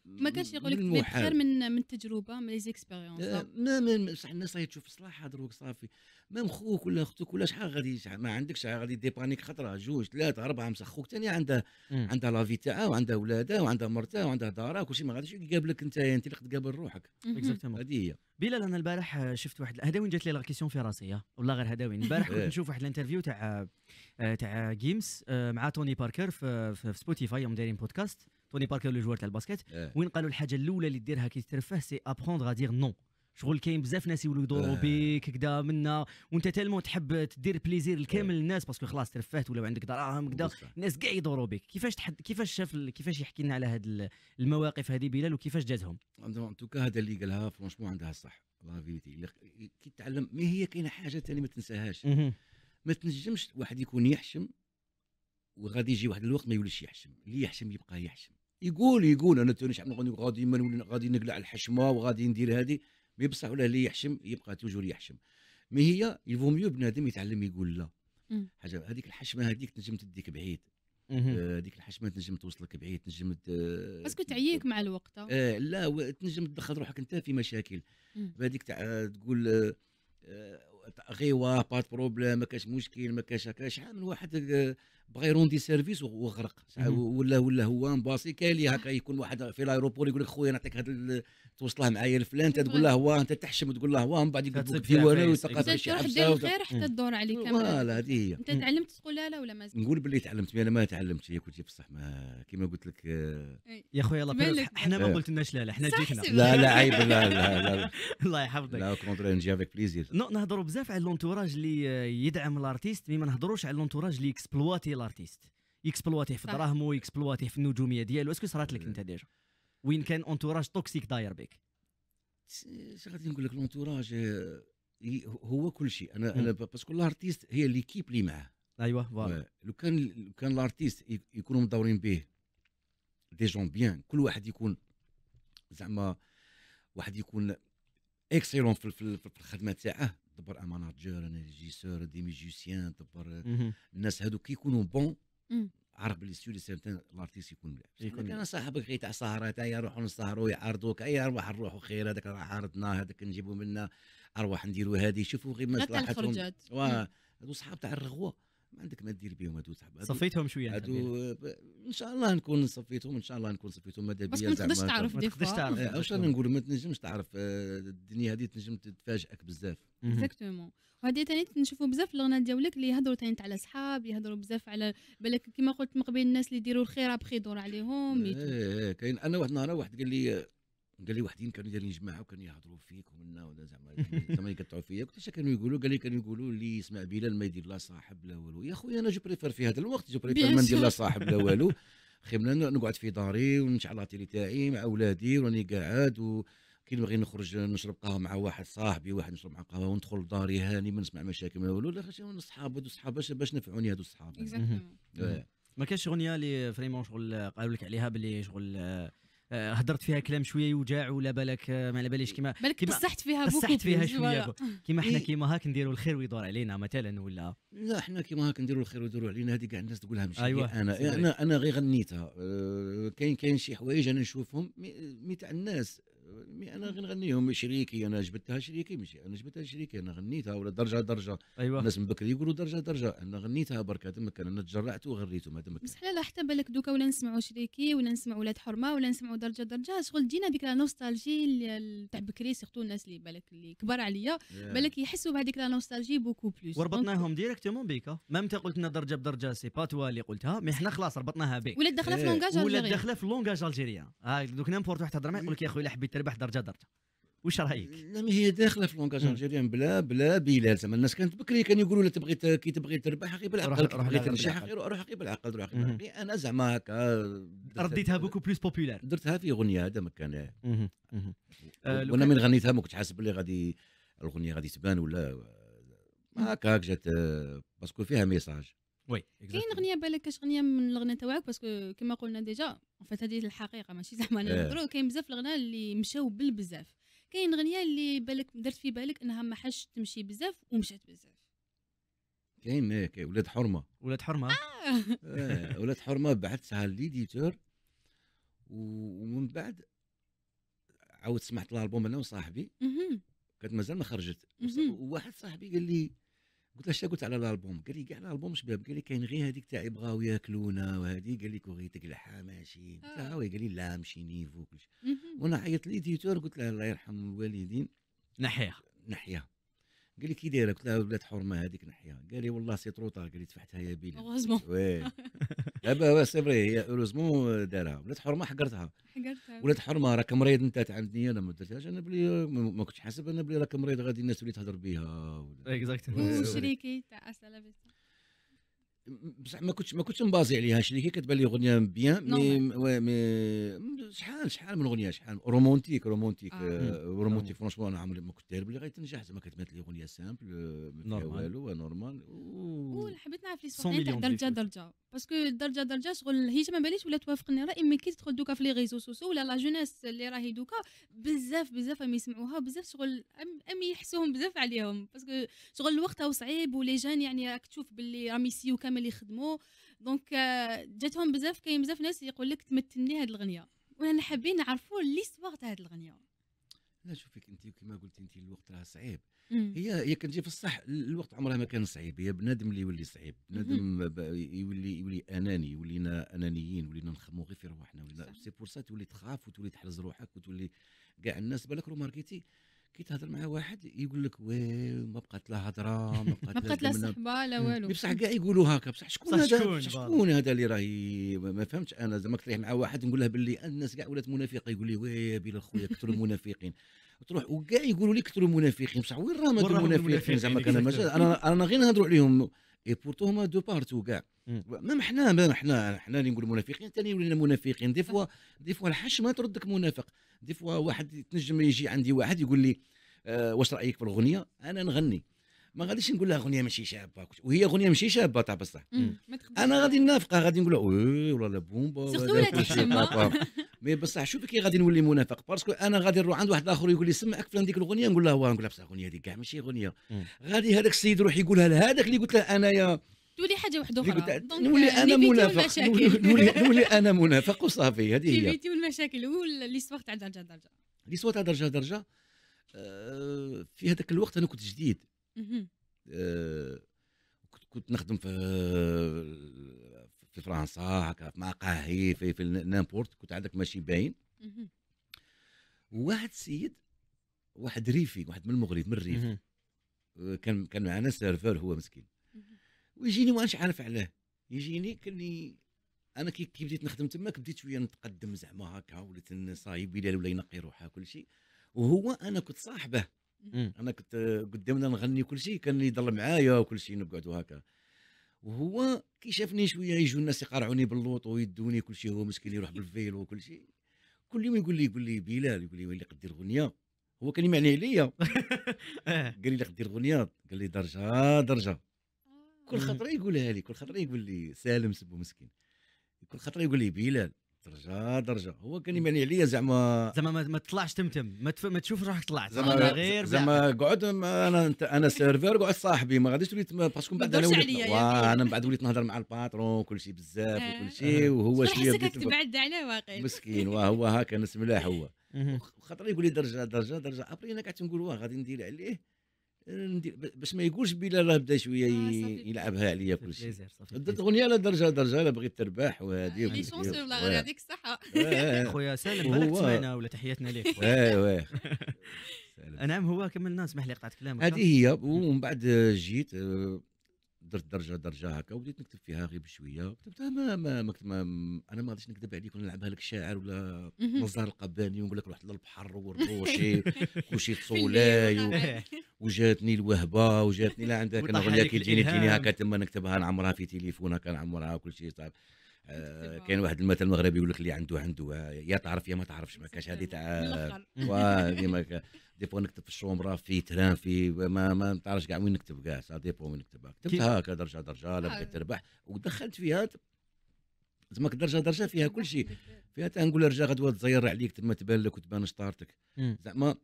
ما كانش يقول لك بخير من من التجربه من ليزيكسبيريونس آه، ما ما بصح الناس راهي تشوف صلاح
دروك صافي ميم خوك ولا اختك ولا شحال غادي ما عندكش غادي غادي ديبانيك خطره جوج ثلاثه اربعه مسخ خوك ثاني عنده عنده لافي تاعها وعندها ولادها وعندها مرتها وعندها دارها شيء ما غاديش يقابلك انت يعني انت اللي تقابل روحك اكزاكتومون هذه هي بلال انا البارح شفت واحد وين جات لي لا كيسيون في
راسي والله غير وين البارح كنت إيه. نشوف واحد الانترفيو تاع آه، تاع جيمس آه، مع توني باركر في, في سبوتيفاي يوم دايرين بودكاست توني باركر لو جوار تاع الباسكت وين قالوا الحاجه الاولى اللي ديرها كي ترفه سي ابروندغ ادير دير نو شغل كاين بزاف ناس يولوا يدوروا بيك كدا منا وانت تالمون تحب تدير بليزير لكامل الناس باسكو خلاص ترفهت ولا عندك دراهم كدا الناس كاع يدوروا بيك كيفاش تحد كيفاش شاف كيفاش يحكي لنا على هاد المواقف هذه بلال وكيفاش جاتهم
ان توكا هذا اللي قالها فرونشمون عندها الصح لا فيتي كي تعلم مي هي كاينه حاجه ثاني ما تنساهاش ما تنجمش واحد يكون يحشم وغادي يجي واحد الوقت ما يوليش يحشم اللي يحشم يبقى يحشم يقول يقول انا تونس غادي غادي نقلع الحشمه وغادي ندير هذه مي بصح ولا اللي يحشم يبقى توجور يحشم مي هي يفو ميو بنادم يتعلم يقول لا حاجه هذيك الحشمه هذيك تنجم تديك بعيد آه، هذيك الحشمه تنجم توصلك بعيد تنجم باسكو تعييك
مع الوقت آه
لا تنجم تدخل روحك انت في مشاكل هذيك آه، تقول آه, آه، غيوه بات بروبليم ما كاش مشكل ما كاش هكا شحال من واحد بغى يروندي سيرفيس وغرق ولا ولا هو كاين كالي هكا يكون واحد في الايروبور يقول لك خويا نعطيك هذا توصله معايا لفلان انت تقول له هو انت تحشم تقول له هو من بعد يقول لك في والو وتقاطع شي تروح دير حتى تدور عليك فوالا هذه هي انت تعلمت
تقول لا ولا مازال
نقول باللي تعلمت انا ما تعلمتش هي كنت بصح ما كيما قلت لك آه. يا خويا الله حنا ما قلتلناش لا لا حنا جيتنا لا لا عيب لا لا لا الله يحفظك لا كونتر نجي افيك بليزير نهضروا بزاف
على لونتوراج اللي يدعم الارتيست مي ما نهضروش على لونتوراج اللي اكسبلواتي لارتيست يكسبلواتيه في دراهمو يكسبلواتيه في النجوميه ديالو اسكو صرات لك انت ديجا وين كان اونتوراج توكسيك داير بك
اش غادي نقول لك الانتوراج آه، هو كل شيء انا انا باسكو لارتيست هي ليكيب اللي معاه ايوا فوالا لو كان لو كان لارتيست يكونوا مدورين به دي جون بيان كل واحد يكون زعما واحد يكون اكسيلون في الخدمه تاعه تبر ان ان ريجيسور دي ميجيسيان تبر الناس هادو كي يكونوا بون عارف بلي سيولي سيرتان لارتيست يكون يكون كان صاحبك غير تاع سهره تاع يروحوا نسهروا يعرضوك اي ارواح نروحوا خير هذاك راه عرضنا هذاك نجيبوا منا ارواح نديروا هذه شوفوا غير مصلحتهم هذو صحاب تاع الرغوه ما عندك ما دير بهم هادو صاحبي صفيتهم شويه هادو ان شاء الله نكون صفيتهم ان شاء الله نكون صفيتهم ماذا بيا زعما ما تقدرش تعرف دي إيه، تعرف واش راني نقول ما تنجمش تعرف آه، الدنيا هذه تنجم تفاجئك بزاف
اكزاكتومون وهذه ثاني نشوفوا بزاف في الاغنيه ديالك اللي يهضروا ثاني على صحاب يهضروا بزاف على بالك كما قلت من قبل الناس اللي يديروا الخير ابخي دور عليهم إيه،,
ايه كاين انا واحد النهار واحد قال لي قال لي واحدين كانوا دايرين جماعه وكانوا يهضروا فيك ومنا زعما زعما يقطعوا فيا اش كانوا يقولوا قال لي كانوا يقولوا اللي يسمع بلال ما يدير لا صاحب لا والو يا خويا انا جو بريفير في هذا الوقت جو بريفير ما ندير لا صاحب لا والو خير من نقعد في داري ونشعل لا تيلي تاعي مع اولادي وراني قاعد و كي نبغي نخرج نشرب قهوه مع واحد صاحبي واحد نشرب مع قهوه وندخل لداري هاني ما نسمع مشاكل ما والو لا خاطر صحاب هادو صحاب باش نفعوني هادو الصحاب آه. ما
كانش اغنيه اللي فريمون شغل قالوا لك عليها باللي شغل آه، آه، هدرت فيها كلام شويه يوجع ولا بالك آه، ما على باليش كيما بالك تصحت فيها بوك تصحت فيها شويه كيما حنا إيه. كيما هاك نديروا
الخير ويدور علينا مثلا ولا لا حنا كيما هاك نديروا الخير ويدوروا علينا هذه كاع الناس تقولها مش أيوة. انا انا انا غير غنيتها آه، كاين كاين شي حوايج انا نشوفهم مي تاع الناس مي انا غنغنيهم شريكي انا جبتها شريكي ماشي انا جبتها شريكي انا غنيتها ولا درجه درجه ايوا الناس من بكري يقولوا درجه درجه انا غنيتها برك هذا مكان انا تجرعت وغريته هذا مكان بصح
لا حتى بالك دوكا ولا نسمعوا شريكي ولا نسمعوا ولاد حرمه ولا نسمعوا درجه درجه شغل تجينا ديك لا نوستالجي تاع بكري سيرتو الناس اللي بالك اللي كبار عليا بالك يحسوا بهذيك لا نوستالجي بوكو بلوس وربطناهم
ديريكتومون بيك ما انت قلت لنا درجه بدرجه سي با توا اللي قلتها مي حنا خلاص ربطناها
بك
ولا داخله في إيه. لونجاج ولا داخله
في لونجاج الجيريان دوك نيمبورت واحد تهضر معايا يقول لك يا خويا حبيت
تربح درجه درجه واش رايك؟ لا هي داخله في لونكاج الجيريان بلا بلا بلال زعما الناس كانت بكري كانوا يقولوا لا تبغي كي تبغي تربح اخي بالعقل روح بغي تمشي اخي روح اخي بالعقل روح اخي انا زعما هكا رديتها بوكو بلوس بوبولار درتها في اغنيه هذا ما كان آه، وانا من غنيتها ما كنت حاسب اللي غادي الاغنيه غادي تبان ولا آه، هكاك جات آه، باسكو فيها ميساج
وي
كاين اغنيه بالك كاش اغنيه من الاغنيه تاعك باسكو كما قلنا ديجا فات هذه الحقيقه ماشي زعما إيه. نهضروا كاين بزاف الغناء اللي مشاو بالبزاف كاين اغنيه اللي بالك درت في بالك انها ما حاش تمشي بزاف ومشات بزاف
كاين إيه، ولاد حرمه ولاد حرمه آه.
إيه،
ولاد حرمه بعثتها لليديتور ومن بعد عاود سمعت الالبوم انا وصاحبي كانت مازال ما خرجت وواحد صاحبي قال لي قلت له اش قلت على الالبوم قال لي كاع الالبوم شباب قال لي كاين غير هذيك تاع يبغاو ياكلونا وهذه قال لي كوريتك الحماشي قلت له آه. قال لي لا ماشي نيفو كلشي وانا عيطت ليديتور قلت له الله يرحم الوالدين نحيه نحيا قال لي كي دايره قلت له بلاد حرمه هذيك نحيه قال لي والله سي تروطا قال لي تفحتها يا بيلي وي دابا سي فري هي اوروزمون دارها ولاد حرمه حقرتها حقرتها ولاد حرمه راك مريض انت تعاندني انا ما درتهاش انا بلي ما كنتش حاسب انا بلي راك مريض غادي الناس تولي تهضر بيها اكزاكتلي
وشريكي تاع اسلافيتي
بصح ما كنتش ما كنتش مبازي عليها هي كتبان لي اغنيه بيان مي مي شحال شحال من اغنيه شحال رومونتيك رومونتيك آه. آه، رومونتيك فرونشمون انا عمري ما كنت داير بلي غيتنجح زعما كتبان لي اغنيه سامبل آه، نورمال والو آه، نورمال
وحبيت نعرف لي سوغ تاع درجه درجه باسكو درجه درجه شغل هي ما باليش ولا توافقني راه مي كي تدخل دوكا في لي ريزو سوسو ولا لا جوناس اللي راهي دوكا بزاف بزاف ام يسمعوها بزاف شغل ام يحسوهم بزاف عليهم باسكو شغل الوقت صعيب ولي جان يعني راك تشوف باللي راهم يسيو كامل الخدام اللي يخدموا دونك آه، جاتهم بزاف كاين بزاف ناس يقول لك تمثلني هذه الاغنيه وانا حابين نعرفوا ليستوار تاع هذه الاغنيه
لا شوفيك انت كما قلتي انت الوقت راه صعيب هي هي كتجي في الصح الوقت عمرها ما كان صعيب هي بنادم اللي يولي صعيب بنادم يولي يولي اناني ولينا انانيين ولينا نخمو غير في رواحنا ولا سي بور سا تولي تخاف وتولي تحرز روحك وتولي كاع الناس بالك رو ماركيتي كي تهضر مع واحد يقول لك وي ما بقات لا هضره ما بقات, لا صحبه لا والو بصح كاع يقولوا هكا بصح شكون هذا شكون هذا اللي راهي ما فهمتش انا زعما تريح مع واحد نقول له باللي الناس كاع ولات منافقه يقول لي وي يا بلا خويا كثروا المنافقين تروح وكاع يقولوا لي كثروا المنافقين بصح وين راهم المنافقين زعما إيه، انا انا غير نهضروا عليهم اي بورتو هما دو بارتو كاع ميم حنا ميم حنا حنا اللي نقول منافقين ثاني ولينا منافقين دي فوا دي فوا الحشمه تردك منافق دي فوا واحد تنجم يجي عندي واحد يقول لي آه واش رايك في الاغنيه انا نغني ما غاديش نقول لها اغنيه ماشي شابه وهي اغنيه ماشي شابه تاع بصح انا غادي نافقه غادي نقول لها وي والله لا بومبا مي بصح شوف كي غادي نولي منافق باسكو انا غادي نروح عند واحد اخر يقول لي سمعك فلان ديك الاغنيه نقول له واه نقول له بصح الاغنيه هذيك كاع ماشي اغنيه غادي هذاك السيد يروح يقولها لهذاك اللي قلت له انايا
تولي حاجه واحده اخرى نولي euh, انا منافق نولي,
نولي انا منافق وصافي هذه هي تيبيتي
والمشاكل واللي سواق تاع درجه درجه
اللي سواق تاع درجه درجه آه في هذاك الوقت انا كنت جديد آه كنت نخدم في في فرنسا هكا مع مقاهي في, في نامبورت كنت عندك ماشي باين واحد سيد واحد ريفي واحد من المغرب من الريف آه، كان كان معنا سيرفر هو مسكين ويجيني وانش عارف علاه يجيني كني انا كي كي بديت نخدم تماك بديت شويه نتقدم زعما هكا وليت صايب بلال ولا ينقي روحها كل شيء وهو انا كنت صاحبه انا كنت آه، قدامنا نغني كل شيء كان يضل معايا وكل شيء نقعدوا هكا وهو كي شافني شويه يجوا الناس يقارعوني باللوط ويدوني كل شيء هو مسكين يروح بالفيلو وكل شيء كل يوم يقول لي يقول لي بلال يقول لي ويلي قدير غنيه هو كان يمعني عليا اه. قال لي قدير غنيه قال لي درجه درجه كل خطره يقولها لي كل خطره يقول لي سالم سبو مسكين كل خطره يقول لي بلال درجه درجه هو كان يبان عليا زعما زعما ما تطلعش
تمتم ما, تف... ما تشوف روحك طلعت زعما غير زعما
قعد انا انت انا سيرفور قعد صاحبي ما غاديش وليت باسكو بعد انا وليت انا من بعد وليت نهضر مع الباترون كل شيء بزاف آه. وكل شيء وهو شويه بعد عليه واقيلا مسكين وهو هكا نسملاح هو خاطر يقول لي درجه درجه درجه ابري انا قعدت نقول واه غادي ندير عليه باش ما يقولش بلا راه بدا شويه آه، يلعبها عليا كل شيء بدات الاغنيه على درجه درجه لا بغيت تربح وهذه لي شونس والله يعطيك الصحه خويا سالم بالك سمعنا ولا تحياتنا ليك ايوه
نعم هو كمل اسمح لي قطعت كلامك هذه هي
ومن بعد جيت آه، درت درجه درجه هكا وبديت نكتب فيها غير بشويه كتبتها ما ما, ما, ما انا ما غاديش نكذب عليك ونلعبها لك شاعر ولا نزار القباني ونقول لك رحت للبحر وربوشي وشي طولاي وجاتني الوهبه وجاتني لا عندها كنغنيها كي تجيني تجيني هكا تما نكتبها نعمرها في تليفون هكا نعمرها وكل شيء آه، كاين واحد المثل المغربي يقول لك اللي عنده عنده يا تعرف يا ما تعرفش ما كاش هذه تاع ديما ديبو نكتب في الشومره في تران في ما ما نعرفش كاع وين نكتب كاع سا ديبو وين نكتبها كتبتها هكا درجه درجه لا بغيت آه. تربح ودخلت فيها زعما درجه درجه فيها كل شيء فيها تنقول رجا غدوه تزير عليك تما تبان لك وتبان شطارتك زعما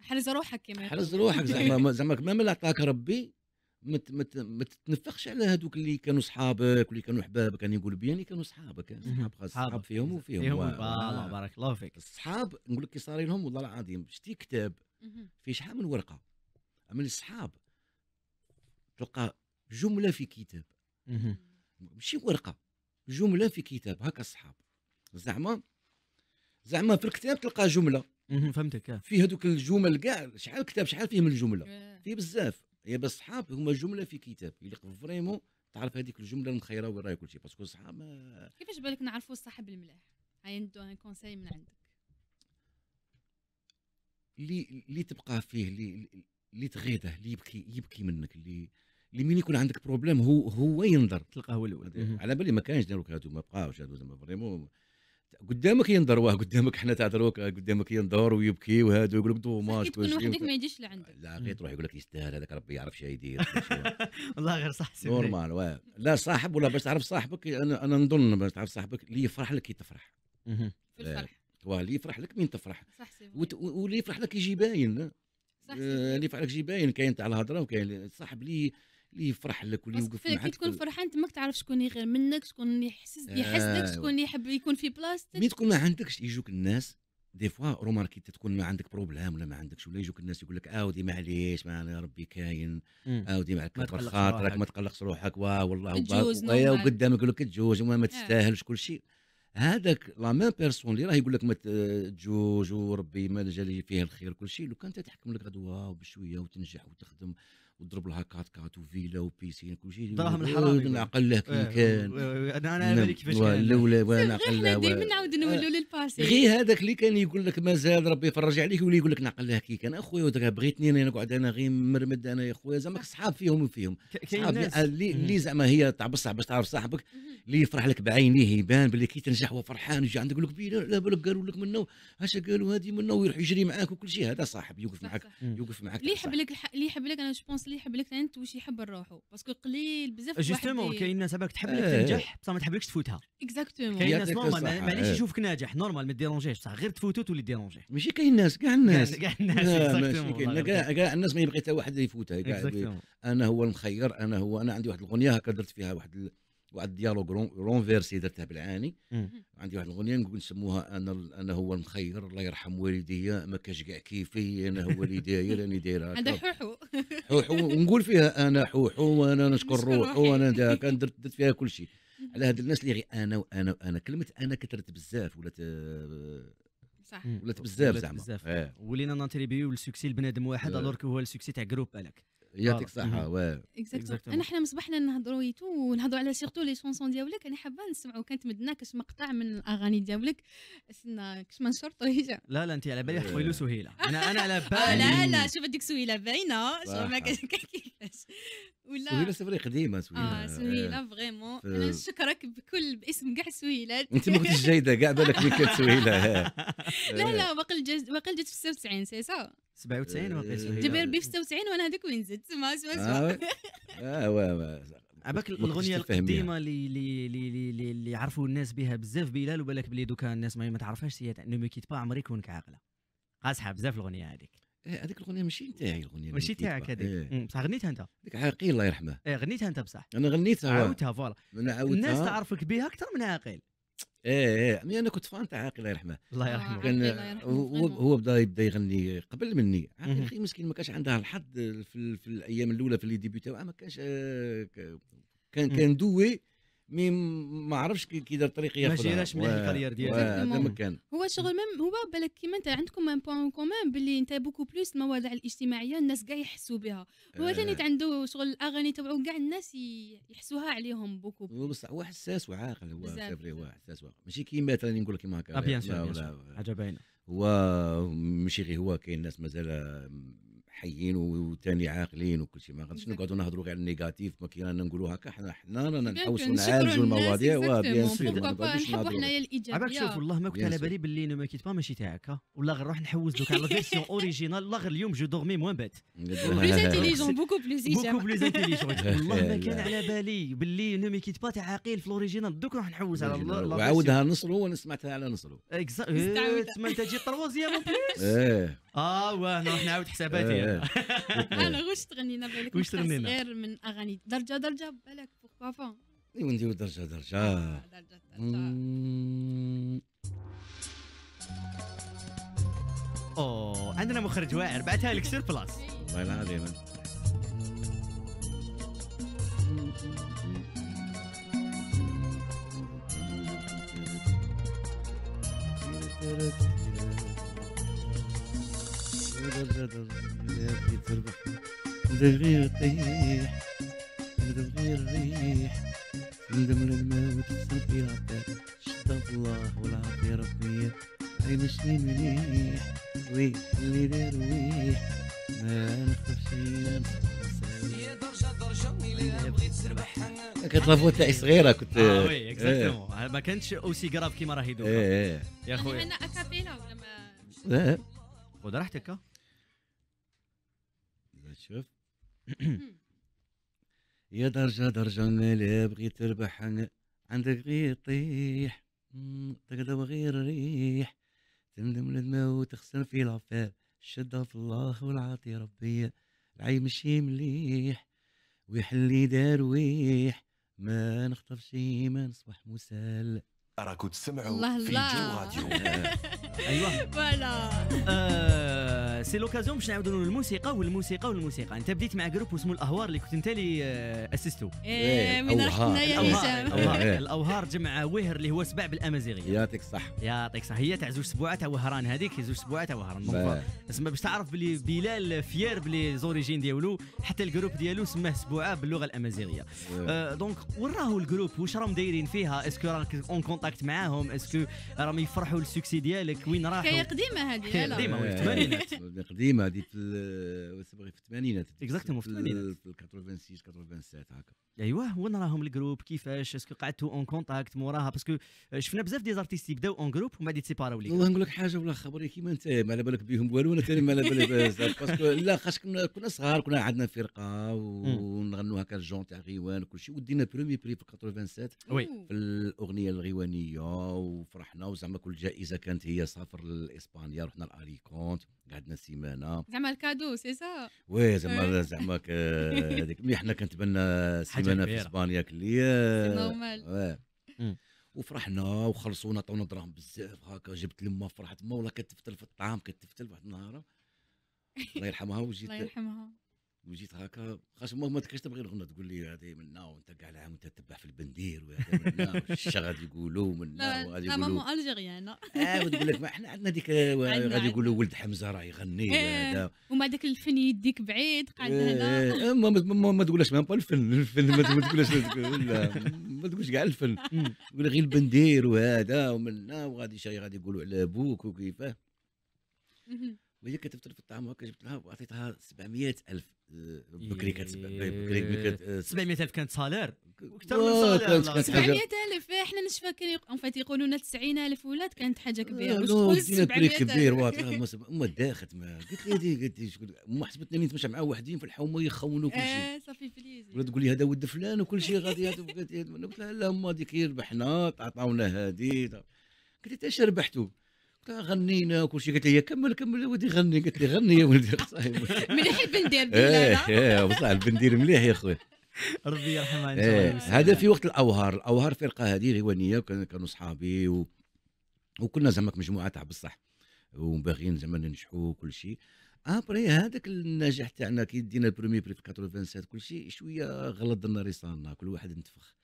حرز روحك كيما حرز روحك زعما زعما ما عطاك ربي مت مت ما تتنفخش على هذوك اللي كانوا صحابك واللي كانوا احبابك انا نقول بيان اللي كانوا صحابك صحاب خاص صحاب فيهم وفيهم فيهم الله بارك الله فيك الصحاب نقول لك كي صار لهم والله العظيم شتي كتاب فيه شحال من ورقه اما الصحاب تلقى جمله في كتاب ماشي ورقه جمله في كتاب هكا الصحاب زعما زعما في الكتاب تلقى جمله فهمتك آه. في هذوك الجمل كاع شحال كتاب شحال فيه من الجمله آه. فيه بزاف هي بس صحاب هما جمله في كتاب اللي فريمون تعرف هذيك الجمله المخيره وين راهي كل شيء باسكو صحاب ما...
كيفاش بالك نعرفوا الصاحب الملاح هاي ندو ان كونساي من عندك
اللي اللي تبقى فيه اللي اللي تغيده اللي يبكي يبكي منك اللي اللي مين يكون عندك بروبليم هو هو ينظر تلقاه هو الاول على بالي ما كانش داروا هادو ما بقاوش هادو زعما فريمون قدامك ينظر واه قدامك حنا تاع دروك آه، قدامك ينظر ويبكي وهذا يقول لك دوماج شيء وحدك ما
يجيش لعندك
لا غير تروح يقول لك يستاهل هذاك ربي يعرف شنو يدير والله غير صح نورمال واه لا صاحب ولا باش تعرف صاحبك انا انا نظن باش تعرف صاحبك اللي يفرح لك كي تفرح في الفرح اللي يفرح لك مين تفرح صح واللي يفرح لك يجي باين آه، اللي يفرح لك يجي باين كاين تاع الهضره وكاين صاحب لي اللي يفرح لك واللي يوقف معاك كي تكون
فرحان تماك تعرف شكون يغير منك شكون يحسس يحسدك آه، شكون يحب يكون في بلاصتك مي
تكون ما عندكش يجوك الناس دي فوا روماركي تكون ما عندك بروبلام ولا ما عندكش ولا يجوك الناس يقول لك اودي معليش ما ربي كاين اودي معك ما تقلقش خاطرك ما تقلقش روحك واه والله وقدامك يقول لك تجوز وما آه. تستاهلش كل شيء هذاك لا ميم بيرسون اللي راه يقول لك ما تجوج وربي ما جا فيه الخير كل شيء لو كان تحكم لك غدوه وبشويه وتنجح وتخدم وضرب لها كات كات وفيلا وبيسين كل شيء دراهم الحرام نعقل له كي إيه، كان إيه، إيه، انا انا كيفاش كان الاولى نعقل له دائما نعاود نولوا أه. للباسي غير هذاك اللي كان يقول لك مازال ربي يفرج عليك ولا يقول لك نعقل له كي كان اخويا بغيتني انا نقعد انا غير مرمد انا يا خويا زعما صحاب فيهم وفيهم صحاب اللي زعما هي تاع بصح باش تعرف صاحبك اللي يفرح لك بعينيه يبان باللي كي تنجح هو فرحان يجي عندك يقول لك بينا لا بالك قالوا لك منه اش قالوا هذه منه ويروح يجري معاك وكل شيء هذا صاحب يوقف معاك يوقف معاك اللي
يحب لك اللي يحب لك انا جو بونس اللي يحب لك انت واش يحب لروحو باسكو قليل بزاف أه، جوستومون كاين
ناس باك تحب لك إيه. تنجح بصح ما تحبلكش تفوتها
اكزاكتومون كاين ناس نورمال
معليش إيه. يشوفك ناجح نورمال ما ديرونجيش بصح غير تفوتو تولي ديرونجي ماشي كاين ناس كاع الناس كاع الناس
كاع الناس ما يبغي حتى واحد يفوتها انا هو المخير انا هو انا عندي واحد الاغنيه هكا درت فيها واحد واحد الديالوغ رونفيرسي درتها بالعاني عندي واحد الاغنيه نقول نسموها انا انا هو المخير الله يرحم والديا ما كاش كاع كيفي انا هو اللي داير راني دايرها عندها حوحو حوحو ونقول فيها انا حوحو وانا نشكر روحو وانا درت درت فيها كل شيء على هاد الناس اللي غير انا وانا وانا كلمه انا كثرت بزاف ولات صح ولات بزاف زعما إيه.
ولينا ناتريبيو السكسي لبنادم واحد إيه. الور هو السكسي تاع جروب بالك
يعطيك الصحه واه انا
احنا مصبحنا نهضروا يتو ونهضروا على سيرتو لي شونسون دياولك انا حابه نسمعوا كانت مدنا كاش مقطع من الاغاني دياولك استنى كاش ما نشرطوا
لا لا انت على بالي خويلو
آه. سهيله انا انا على آه، بالي لا لا
شوف هذيك سهيله باينه شوف ما كيفاش ولا سهيله
سفري قديمه سهيله اه سهيله آه. فريمون انا
نشكرك بكل باسم كاع سهيلات انت ما كنتش جيده كاع بالك كانت سهيله لا لا باقي باقي جات في 96 سي صا 97 واقيلا 96 بيه في 96 وانا هذيك وين زدت ما اسمع اسمع
اه واه عباك الاغنيه القديمه
اللي اللي اللي اللي يعرفوا الناس بها بزاف بلال وبالك بلي دوكا الناس ما تعرفهاش هي تاع نو ميكيت با عمري كونك عاقله
قاصحه بزاف الاغنيه هذيك إيه، هذيك الاغنيه ماشي نتاعي الاغنيه ماشي تاعك هذيك
إيه. بصح غنيتها انت
ديك عاقيل الله يرحمه
ايه غنيتها انت بصح
انا غنيتها عاودتها فوالا الناس
تعرفك بها اكثر من عاقيل
ايه ايه مي انا كنت فان تاع عاقل آه، الله يرحمه الله يرحمه كان هو هو بدا يبدا يغني قبل مني عاقل اخي مسكين ما كانش عندها الحظ في, في الايام الاولى في لي ديبي ما كانش آه، كان كان دوي مي ما عرفش كي دار طريق ياخذ ما جيناش مليح الكارير ديالو
هو شغل ميم هو بالك كيما انت عندكم ان بوان كومون باللي انت بوكو بلوس المواضيع الاجتماعيه الناس كاع يحسوا بها هو آه. ثاني آه. عنده شغل الاغاني تبعو كاع الناس يحسوها عليهم بوكو هو
بصح هو حساس وعاقل هو سافري هو حساس وعاقل ماشي كيما مثلا نقول لك كيما هكا آه، بيان سور حاجه باينه هو ماشي غير هو كاين ناس مازال حيين وثاني عاقلين وكل شيء ما غاديش نقعدوا نهضروا غير النيجاتيف ما كاين انا نقولوا هكا حنا حنا رانا نحوسوا نعالجوا المواضيع وبيان سير ما نقعدوش نهضروا حنايا الايجابيه شوف والله ما كنت على
بالي باللي ما كيتبا ماشي تاعك والله غير نروح نحوس دوك على فيرسيون اوريجينال والله غير اليوم جو دورمي موان بات بلوز انتيليجون بوكو بلوز بوكو بلوز انتيليجون
والله ما كان على
بالي باللي انا ما كيتبا تاع عاقل في الاوريجينال دوك نروح نحوس على الله وعاودها
نصرو وانا سمعتها على نصرو
اكزاكت إيه، تما تجي تروازيام إيه. بليس
اه واه نروح نعاود حساباتي إيه.
انا واش تغنينا بالك واش تغنينا غير من اغاني درجه درجه بالك بوركوا با
ايوا نديرو درجه درجه آه، درجه درجه اوه عندنا مخرج واعر بعتها لك سير بلاس والله العظيم
Thank you.
والبلد تربح الله ربي اللي
درجة
درجة بغيت تربح تاعي
صغيره
كنت اه وي اكزاكتومون ما
كانتش اوسي كراف كيما راهي دوكا يا خويا
انا اكابيلا ولا ما
خذ راحتك شفت
يا درجة درجة لا بغيت تربح عندك غير طيح تقدر غير ريح تندم للماء وتخسر في العفاف الشدة في الله والعاطي ربي العي مشي مليح ويحلي دارويح ما شي ما نصبح مسال راكو تسمعوا في جو راديو
ايوه فوالا
آه. سي لوكازيون باش نعاودوا الموسيقى والموسيقى والموسيقى انت بديت مع جروب اسمه الاهوار اللي كنت انت اللي آه، اسستو ايه من رحتنا يا هشام الاهوار جمع وهر اللي هو سبع بالامازيغيه يعطيك الصح يعطيك الصح هي تاع زوج سبوعات وهران هذيك زوج سبوعات وهران euh، اسمها باش تعرف بلي بلال فيير بلي زوريجين ديالو حتى الجروب ديالو سماه سبوعه باللغه الامازيغيه دونك إيه. آه، وين راهو الجروب واش راهم دايرين فيها اسكو راك اون كونتاكت معاهم اسكو راهم يفرحوا السكسي ديالك وين راهو هي قديمه هذه قديمه
قديمه هذه في في الثمانينات اكزاكتومون في الثمانينات في 86 87 هكا
ايوا وين راهم الجروب كيفاش اسكو قعدتوا اون كونتاكت موراها باسكو euh, شفنا بزاف دي زارتيست يبداو اون جروب ومن بعد يتسيباراو ليك والله نقول لك حاجه والله خبري كيما انت ما
على بالك بهم والو انا ثاني ما على بالي باسكو لا خاش كنا صغار كنا عندنا فرقه ونغنوا هكا الجون تاع غيوان وكل شيء ودينا برومي بري في 87 وي في الاغنيه الغيوانيه وفرحنا وزعما كل جائزه كانت هي سافر لاسبانيا رحنا لاليكونت قعدنا سيمانه
زعما الكادو سي سا وي زعما إيه. زعما
هذيك مي حنا كنتبنى سيمانه في اسبانيا كلي آه، نورمال وفرحنا وخلصونا عطونا دراهم بزاف هكا جبت لما فرحت ما والله كتفتل في الطعام كتفتل واحد النهار
الله يرحمها وجيت الله يرحمها
وجيت هكا خاش ما تبقاش تبغي الغنى تقول لي هذه منا وانت كاع العام وانت تتبع في البندير وهذا منا وش غادي يقولوا منا وغادي يقولوا ماما الجيريان اه وتقول لك ما احنا عندنا ديك غادي يقولوا ولد حمزه راه يغني إيه، وهذا
ومع ذاك الفن يديك بعيد قاعد هنا إيه، إيه،
ما تقولش ميم با الفن الفن ما تقولش ما تقولش كاع الفن تقول غير البندير وهذا ومنا وغادي شي غادي يقولوا على ابوك وكيفاه وهي كتفطر في الطعام وهكا جبت لها وعطيتها 700 الف آه، بكري كانت 700000
700 آه، الف كانت سالير اكثر
من سالير 700
الف إيه، حنا نشفى اون فات يقولوا لنا 90 الف ولات كانت حاجه كبيره واش تقول 700 كبير ما
داخت ما قلت لي هذه قلت لي ما حسبتني نتمشى مع واحدين في الحومه يخونوا كل شيء إيه، صافي بليز ولا تقول لي هذا ود فلان وكل شيء غادي قلت لها لا ما هذيك ربحنا عطاونا هذه قلت لها ربحتوا غنينا وكل شيء قالت لي كمل كمل يا ولدي غني قالت لي غني يا ولدي
مليح البندير ايه
بصح إيه، البندير مليح يا خويا ربي يرحمها ان شاء إيه، الله هذا في وقت الاوهار الاوهار فرقه هذه غوانيه كانوا صحابي و... وكنا زعما مجموعه تاع بصح وباغيين زعما ننجحوا وكل شيء ابري هذاك النجاح تاعنا كي دينا البرومي بري في 87 كل شيء شويه غلط درنا ريصاننا كل واحد نتفخ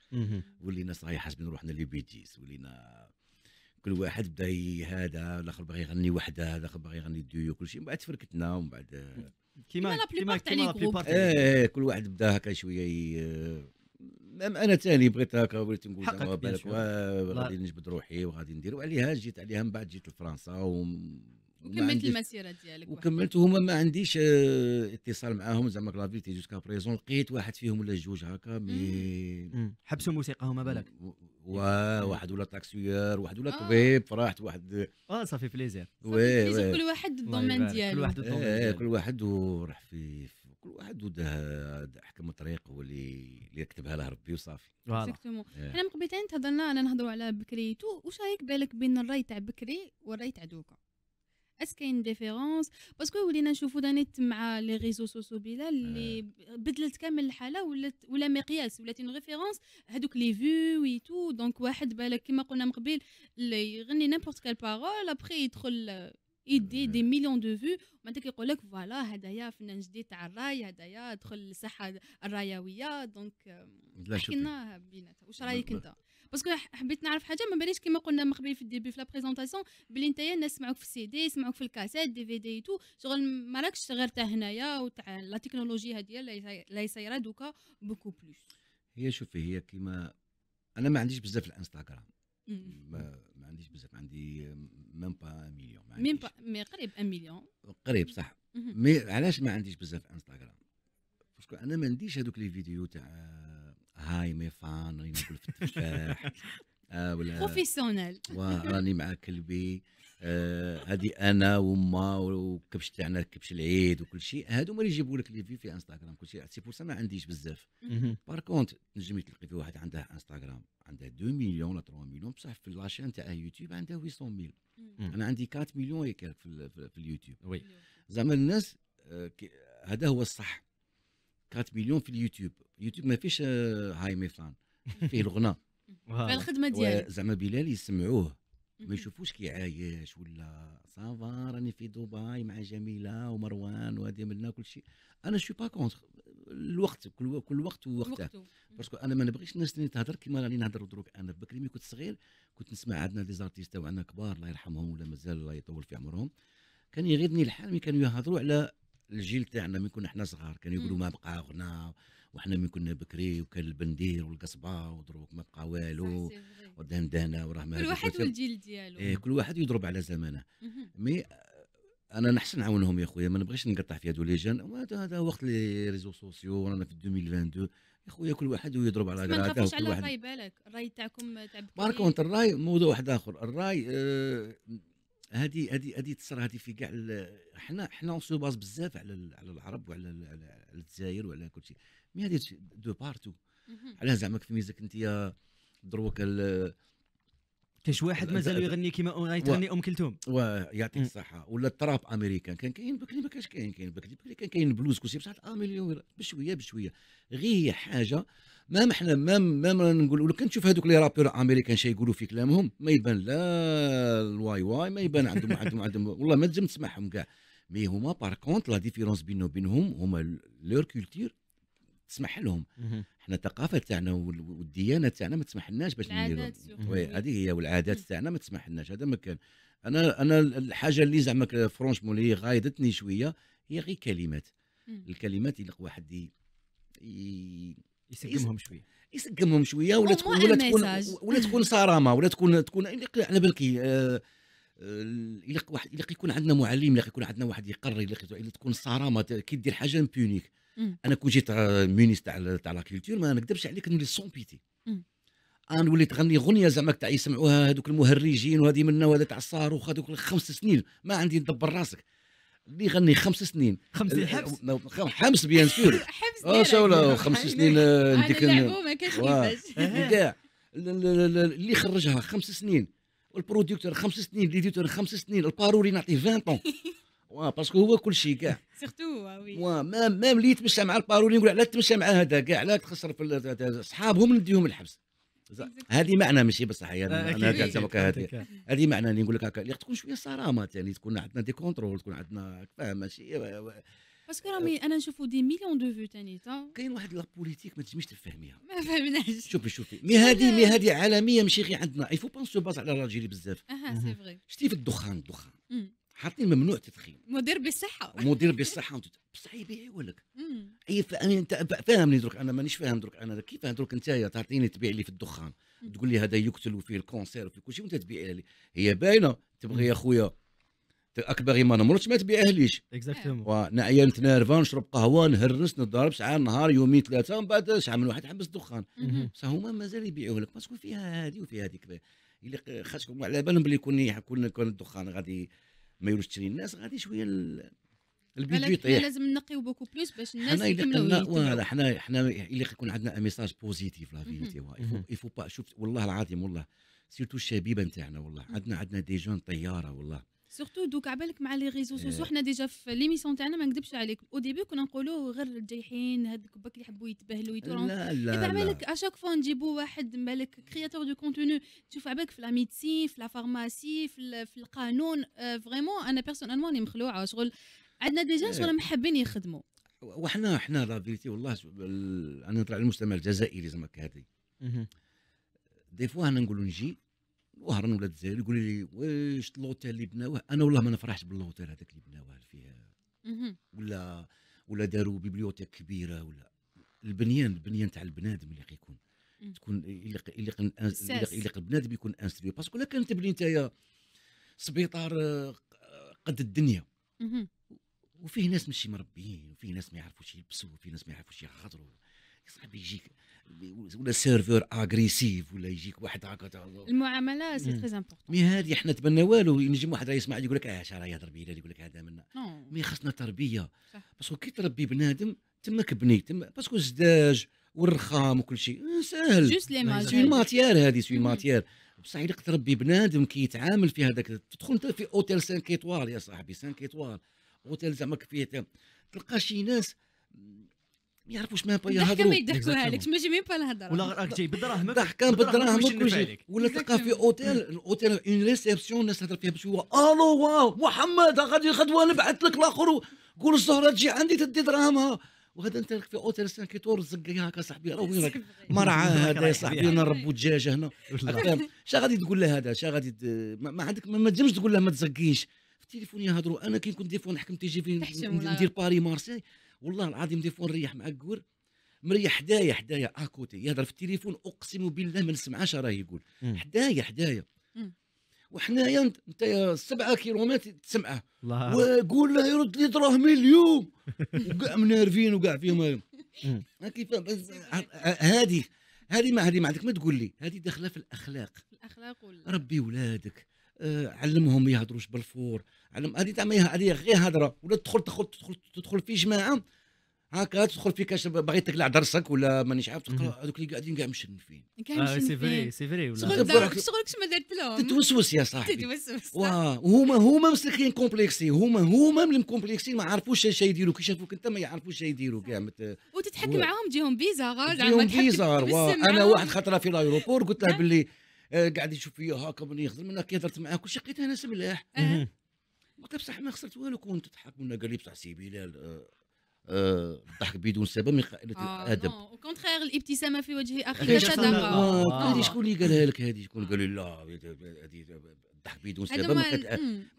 ولينا صايح حاسبين روحنا لي بيتيس ولينا كل واحد بدا هذا الاخر باغي يغني وحده الاخر باغي يغني ديو كل شيء من بعد تفركتنا ومن بعد آه، كيما كيما كيما إيه، إيه، كل واحد بدا هكا شويه آه، انا ثاني بغيت هكا وليت نقول زعما بالك آه، غادي نجبد روحي وغادي ندير وعليها جيت عليها من بعد جيت لفرنسا وم... وكملت المسيره
ديالك وكملت
وهما ما عنديش اتصال معاهم زعما كلافيتي جوسكا بريزون لقيت واحد فيهم ولا جوج هكا مي
حبسوا الموسيقى هما بالك
وواحد ولا تاكسيور واحد ولا آه. طبيب فرحت واحد اه صافي بليزير كل واحد الدومين ديالو كل واحد الدومين إيه، كل واحد وراح في كل واحد وده حكم الطريق هو اللي اللي كتبها له ربي وصافي اكزاكتومون إيه. حنا من
قبيلتين تهضرنا انا نهضروا على بكري تو واش رايك بالك بين الراي تاع بكري والراي تاع دوكا اس كاين ديفيرونس باسكو ولينا نشوفو دانيت مع لي ريزو سوسو بلا اللي آه. بدلت كامل الحاله ولات ولا مقياس ولات اون ريفيرونس هذوك لي فيو وي تو دونك واحد بالك كما قلنا من قبيل اللي يغني نيمبورت كال بارول ابخي يدخل يدي دي مليون دو فيو معناتها كيقول لك فوالا هدايا فنان جديد تاع الراي هدايا دخل للساحه الرايويه دونك euh, حكينا بيناتها واش رايك انت باسكو حبيت نعرف حاجه ما باليش كيما قلنا من قبل في الديبي في لا بريزونطاسيون بلي انت الناس سمعوك في السي دي سمعوك في الكاسات دي في دي تو شغل ما راكش غير تاع هنايا وتاع لا تكنولوجيا هذه لا صايره دوكا بوكو بلوس
هي شوفي هي كيما انا ما عنديش بزاف الانستغرام عنديش بزاف عندي ميم با مليون ميم با
مي قريب ان مليون
قريب صح مي علاش ما عنديش بزاف انستغرام باسكو انا ما عنديش هذوك لي فيديو تاع آه، هاي مي فان راني ناكل في التفاح آه ولا بروفيسيونيل راني مع كلبي آه، هادي آه انا وما وكبش تاعنا كبش العيد وكل شيء هادو ما اللي يجيبوا لك لي في في انستغرام كل شيء سي بور ما عنديش بزاف بار كونت تنجم تلقي في واحد عنده انستغرام عنده 2 مليون ولا 3 مليون بصح في لاشين تاع يوتيوب عنده 800 انا عندي 4 مليون يكرك في, في, في اليوتيوب وي زعما الناس آه، هذا هو الصح 4 مليون في اليوتيوب يوتيوب ما فيش آه، هاي فان فيه الغنى الخدمه ديالك زعما بلال يسمعوه ما يشوفوش كي عايش ولا سافا راني في دبي مع جميله ومروان وهذه منا كل شيء انا شو با كونتر الوقت كل كل وقت ووقته باسكو انا ما نبغيش الناس تهضر كيما راني نهضر دروك انا بكري ملي كنت صغير كنت نسمع عندنا دي زارتيست وعندنا كبار الله يرحمهم ولا مازال الله يطول في عمرهم كان يغيظني الحال ملي كانوا يهضروا على الجيل تاعنا ملي كنا حنا صغار كانوا يقولوا ما بقى غنى وحنا من كنا بكري وكان البندير والقصبه ودروك ما بقى والو والدندانه وراه كل واحد والجيل ديالو إيه كل واحد يضرب على زمانه مي انا نحسن نعاونهم يا خويا ما نبغيش نقطع في هادو لي جان هذا وقت لي ريزو سوسيو رانا في 2022 يا خويا كل واحد ويضرب على قراته ما تخافوش على الراي
بالك الراي تاعكم تاع بارك إيه؟ كونت الراي
موضوع واحد اخر الراي آه، هادي هذه هذه هذه تصرا هذه في كاع حنا حنا اون سو باز بزاف على على العرب وعلى على الجزائر وعلى كل شيء مي هذه دو بارتو على زعما في ميزك انت دروك كاش واحد مازال يغني كيما تغني ام كلثوم يعطيك الصحه ولا التراب امريكان كان كاين بكري ما كانش كاين كاين بكري بكري كان كاين بلوز كلشي بصح الامليون بشويه بشويه غير هي حاجه ما احنا ما ما نقول لو تشوف هذوك لي رابور امريكان شي يقولوا في كلامهم ما يبان لا الواي واي ما يبان عندهم عندهم عندهم والله ما تجم تسمعهم كاع مي هما باركونت لا ديفيرونس بينهم وبينهم هما لور كولتير تسمح لهم احنا الثقافه تاعنا والديانه تاعنا ما تسمح لناش باش نديروا هذه هي والعادات تاعنا ما تسمح لناش هذا ما كان انا انا الحاجه اللي زعما فرونشمون اللي غايضتني شويه هي غير كلمات الكلمات اللي واحد ي... يسقمهم شويه يسقمهم شويه ولا تكون ولا تكون ولا تكون صرامه ولا تكون تكون على بالكي آه، آه، واحد الا يكون عندنا معلم الا يكون عندنا واحد يقري الا تكون صرامه كي دير حاجه بونيك انا كون جيت مينيس تاع تاع لاكولتور ما نكذبش عليك نولي سون بيتي نولي تغني غنيه زعما تاع يسمعوها هذوك المهرجين وهذه منا وهذا تاع الصاروخ هذوك خمس سنين ما عندي ندبر راسك اللي يغني خمس سنين خمس أه، حبس أه، حبس بيان سور حبس سور آه، خمس يعني سنين نديك اللي إيه، خرجها خمس سنين والبروديكتور خمس سنين ليديتور خمس سنين البارولي نعطيه 20 طون وا باسكو هو كل شيء كاع سيرتو وي وا ميم مام اللي يتمشى مع الباروني نقول لا تمشى مع هذا كاع لا تخسر في صحابهم نديهم الحبس هذه معنى ماشي بصح آه، انا هذه هذه معنى اللي نقول لك هكا تكون شويه صرامه يعني تكون عندنا دي كونترول تكون عندنا فاهم ماشي
باسكو راه انا نشوفوا دي مليون دو فيو تاني كاين واحد لا
بوليتيك ما تجميش تفهميها
ما فهمناش شوفي
شوفي مي هذه مي هذه عالميه ماشي غير عندنا اي فو با سو باز على الجيري بزاف اها سي فري شتي في الدخان الدخان حاطين ممنوع تدخين
مدير بالصحه مدير بالصحه بصح يبيعوا
لك اي فاهمني انت فاهمني درك انا مانيش فاهم درك انا كيف درك انت تعطيني تبيع لي في الدخان تقول لي هذا يقتل وفيه الكونسير وفيه كل شيء وانت تبيع لي هي باينه تبغي يا خويا اكبر ما نمرضش ما ليش اكزاكتومون نعيا نتنرفى نشرب قهوه نهرس نضرب ساعه نهار يومين ثلاثه ومن بعد شحال من واحد حبس الدخان بصح هما مازال يبيعوه لك باسكو فيها هذه وفيها هذيك اللي خاصكم على بالهم بلي كون يكون الدخان غادي ما يروش تشري الناس غادي شويه البيدو يطيح لازم
نقيو بوكو بلوس باش الناس يكملوا حنا
حنا حنا الا يكون عندنا ميساج بوزيتيف لا تي فو با شوف والله العظيم والله سيرتو الشبيبه نتاعنا والله عندنا عندنا دي جون طياره والله
سورتو دوك عبالك مع لي ريزو سوسو إيه. حنا ديجا في ليميسيون تاعنا ما نكذبش عليك او ديبي كنا نقولوا غير الجايحين هذوك باك اللي يحبوا يتبهلوا يتورون لا لا عبالك اشاك فوا نجيبوا واحد مالك كرياتور دو كونتوني تشوف عبالك في لا ميديسين في لا فارماسي في, في القانون فريمون آه، انا بيرسونالمون راني مخلوعه شغل عندنا ديجا إيه. شغل محبين يخدموا وحنا
حنا لا فيتي والله انا نطلع المجتمع الجزائري زعما هذه دي فوا انا نقولوا نجي وهران ولاد الجزائر يقول لي واش اللوتيل اللي بناوه انا والله ما نفرحش باللوتيل هذاك اللي بناوه فيها ولا ولا داروا بيبليوتيك كبيره ولا البنيان البنيان تاع البنادم اللي يكون تكون اللي اللي البنادم يكون انستري باسكو لا كان تبني يا سبيطار آه، قد الدنيا وفيه ناس ماشي مربيين وفيه ناس ما يعرفوش يلبسوا وفيه ناس ما يعرفوش يخضروا صاحبي يجيك ولا سيرفور اغريسيف ولا يجيك واحد هكا
المعامله سي تري امبورتون
مي هذه حنا تبنى والو ينجم واحد راه يسمع يقول لك اه راه يهضر بيا يقول لك هذا منا مي خصنا تربيه باسكو كي تربي بنادم تماك بني تم باسكو الزداج والرخام وكل شيء ساهل جوست لي ماتيير هذه سوي ماتيير بصح الا تربي بنادم كيتعامل في هذاك تدخل انت في اوتيل 5 ايطوال يا صاحبي 5 ايطوال اوتيل زعما فيه تلقى شي ناس ما يعرفوش ما يهضروا ما يضحكوها
لك ما جي ميم با الهضره ولا راك جاي
بالدراهم ضحكا بالدراهمك ولا تلقى في اوتيل اوتيل اون ريسبسيون الناس تهضر فيها بشويه الو واو محمد غادي الخدوه نبعث لك الاخر قول الزهره تجي عندي تدي دراهمها وهذا انت في اوتيل سان كيتور زقيها هكا صاحبي راه وين راك مرعى هذا يا صاحبي انا نربو دجاجه هنا شا غادي تقول له هذا شا غادي ما عندك ما تجمش تقول له ما تزقيش في التليفون يهضروا انا كي كنت ديفون نحكم تيجي في ندير باري مارسي والله العظيم دي فون نريح مع مريح حدايا حدايا اكوتي آه يهضر في التليفون اقسم بالله ما نسمعش راه يقول حدايا حدايا وحنايا انت سبعة كيلومتر تسمعه وقول له يرد لي دراهمي اليوم وكاع منارفين وكاع فيهم
آه، كيف آه،
هذه هذه ما هذه ما عندك ما تقول لي هذه داخله في الاخلاق الاخلاق ربي ولادك آه، علمهم ما يهضروش بالفور علم هذه تاع هذه غير هضره ولا تدخل تدخل تدخل تدخل في جماعه هكا تدخل في كاش باغي تقلع درسك ولا مانيش عارف تقرا هذوك اللي قاعدين كاع مشنفين
آه، سي فري سي فري ولا
شغلك
شغلك ما درت لهم تتوسوس يا صاحبي تتوسوس وهما
هما مسلكين كومبلكسي هما هما اللي مكومبلكسي ما عرفوش اش يديروا كي شافوك انت ما يعرفوش اش يديروا كاع
وتتحكم معاهم تجيهم بيزار غاز تجيهم بيزا انا واحد خطره
في لايروبور قلت له باللي آه، قاعد يشوف فيا هاكا من يخدم منك كي هضرت معاه كلشي لقيتها انا سملاح قلت له بصح ما خسرت والو كون تضحك منا قال لي بصح سي بلال الضحك آه، آه، بدون سبب من قائله آه الادب او
كونتخيغ الابتسامه في وجه اخيك صدقه هذه شكون اللي قالها
لك هذه شكون قال لي لا هذه الضحك بدون سبب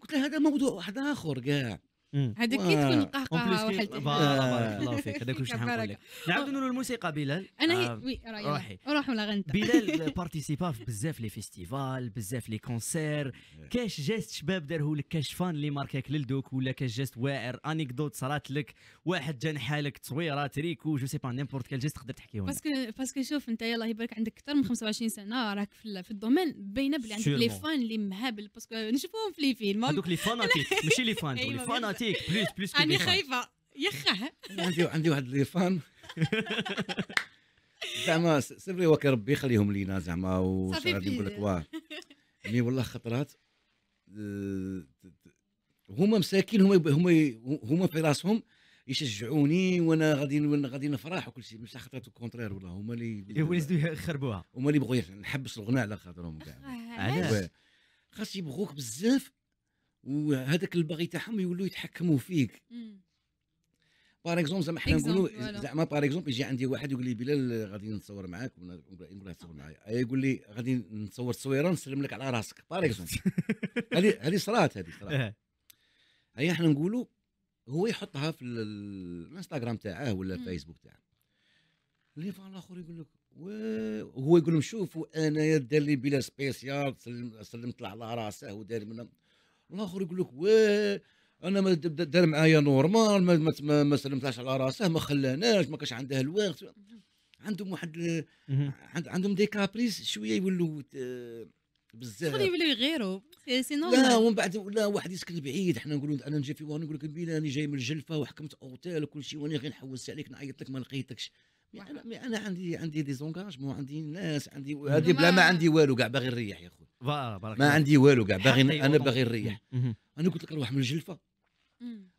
قلت له هذا موضوع واحد اخر كاع
هذيك
كي تكون
قهقهه وحلت بارك آه. الله فيك هذاك واش نحب لك نعاود نقولوا الموسيقى بلال انا هي آه، وي روحي روح ولا غنت بلال بارتيسيبا في بزاف لي فيستيفال بزاف لي كونسير كاش جيست شباب داره لك كاش فان اللي ماركاك للدوك ولا كاش جيست واعر انيكدوت صرات لك واحد جان حالك تصويره تريكو جو سي با نيمبورت كال جيست تقدر تحكيهم باسكو
باسكو شوف انت الله يبارك عندك اكثر من 25 سنه راك في, في الدومين باينه بلي عندك لي فان اللي مهابل باسكو نشوفوهم في لي فيلم هذوك لي فاناتيك ماشي لي فان أيوة، لي فاناتيك دراماتيك بلوس بلوس انا خايفه يخه عندي
عندي واحد لي فان زعما سيفري وكي ربي يخليهم لينا زعما واش غادي نقول لك واه مي والله خطرات آه، هما مساكين هما هما هما في راسهم يشجعوني وانا غادي غادي نفرح وكل شيء بصح خطرات الكونترير والله هما اللي هما اللي يخربوها هما اللي بغوا نحبس الغناء على خاطرهم كاع علاش خاص يبغوك بزاف وهذاك البغي تاعهم يولوا يتحكموا فيك باغ اكزومبل زعما حنا نقولوا زعما باغ اكزومبل يجي عندي واحد يقول لي بلال غادي نتصور معاك ولا تصور معايا يقول لي غادي نصور تصويره نسلم لك على راسك باغ اكزومبل هذه هذه صرات هذه صرات هيا إيه. حنا نقولوا هو يحطها في الانستغرام تاعه ولا الفيسبوك تاعه اللي فان الاخر يقول لك وهو يقول لهم شوفوا انايا دار لي بلا سبيسيال سلمت على راسه ودار منه الاخر يقول لك واه انا ما دار معايا نورمال ما, ما, سلمتهاش على راسه ما خلاناش ما كانش عندها الوقت عندهم واحد عندهم دي كابريس شويه يولوا بزاف شغل يولوا
يغيروا نورمال لا ومن
بعد لا واحد يسكن بعيد حنا نقولوا انا نجي في وانا نقول لك راني جاي من الجلفه وحكمت اوتيل وكل شيء وانا غير نحوس عليك نعيط لك ما لقيتكش انا عندي عندي دي زونكاجمون عندي ناس عندي هذه بلا ما عندي والو كاع باغي نريح يا خويا ما عندي والو كاع باغي انا باغي نريح انا قلت لك نروح من الجلفه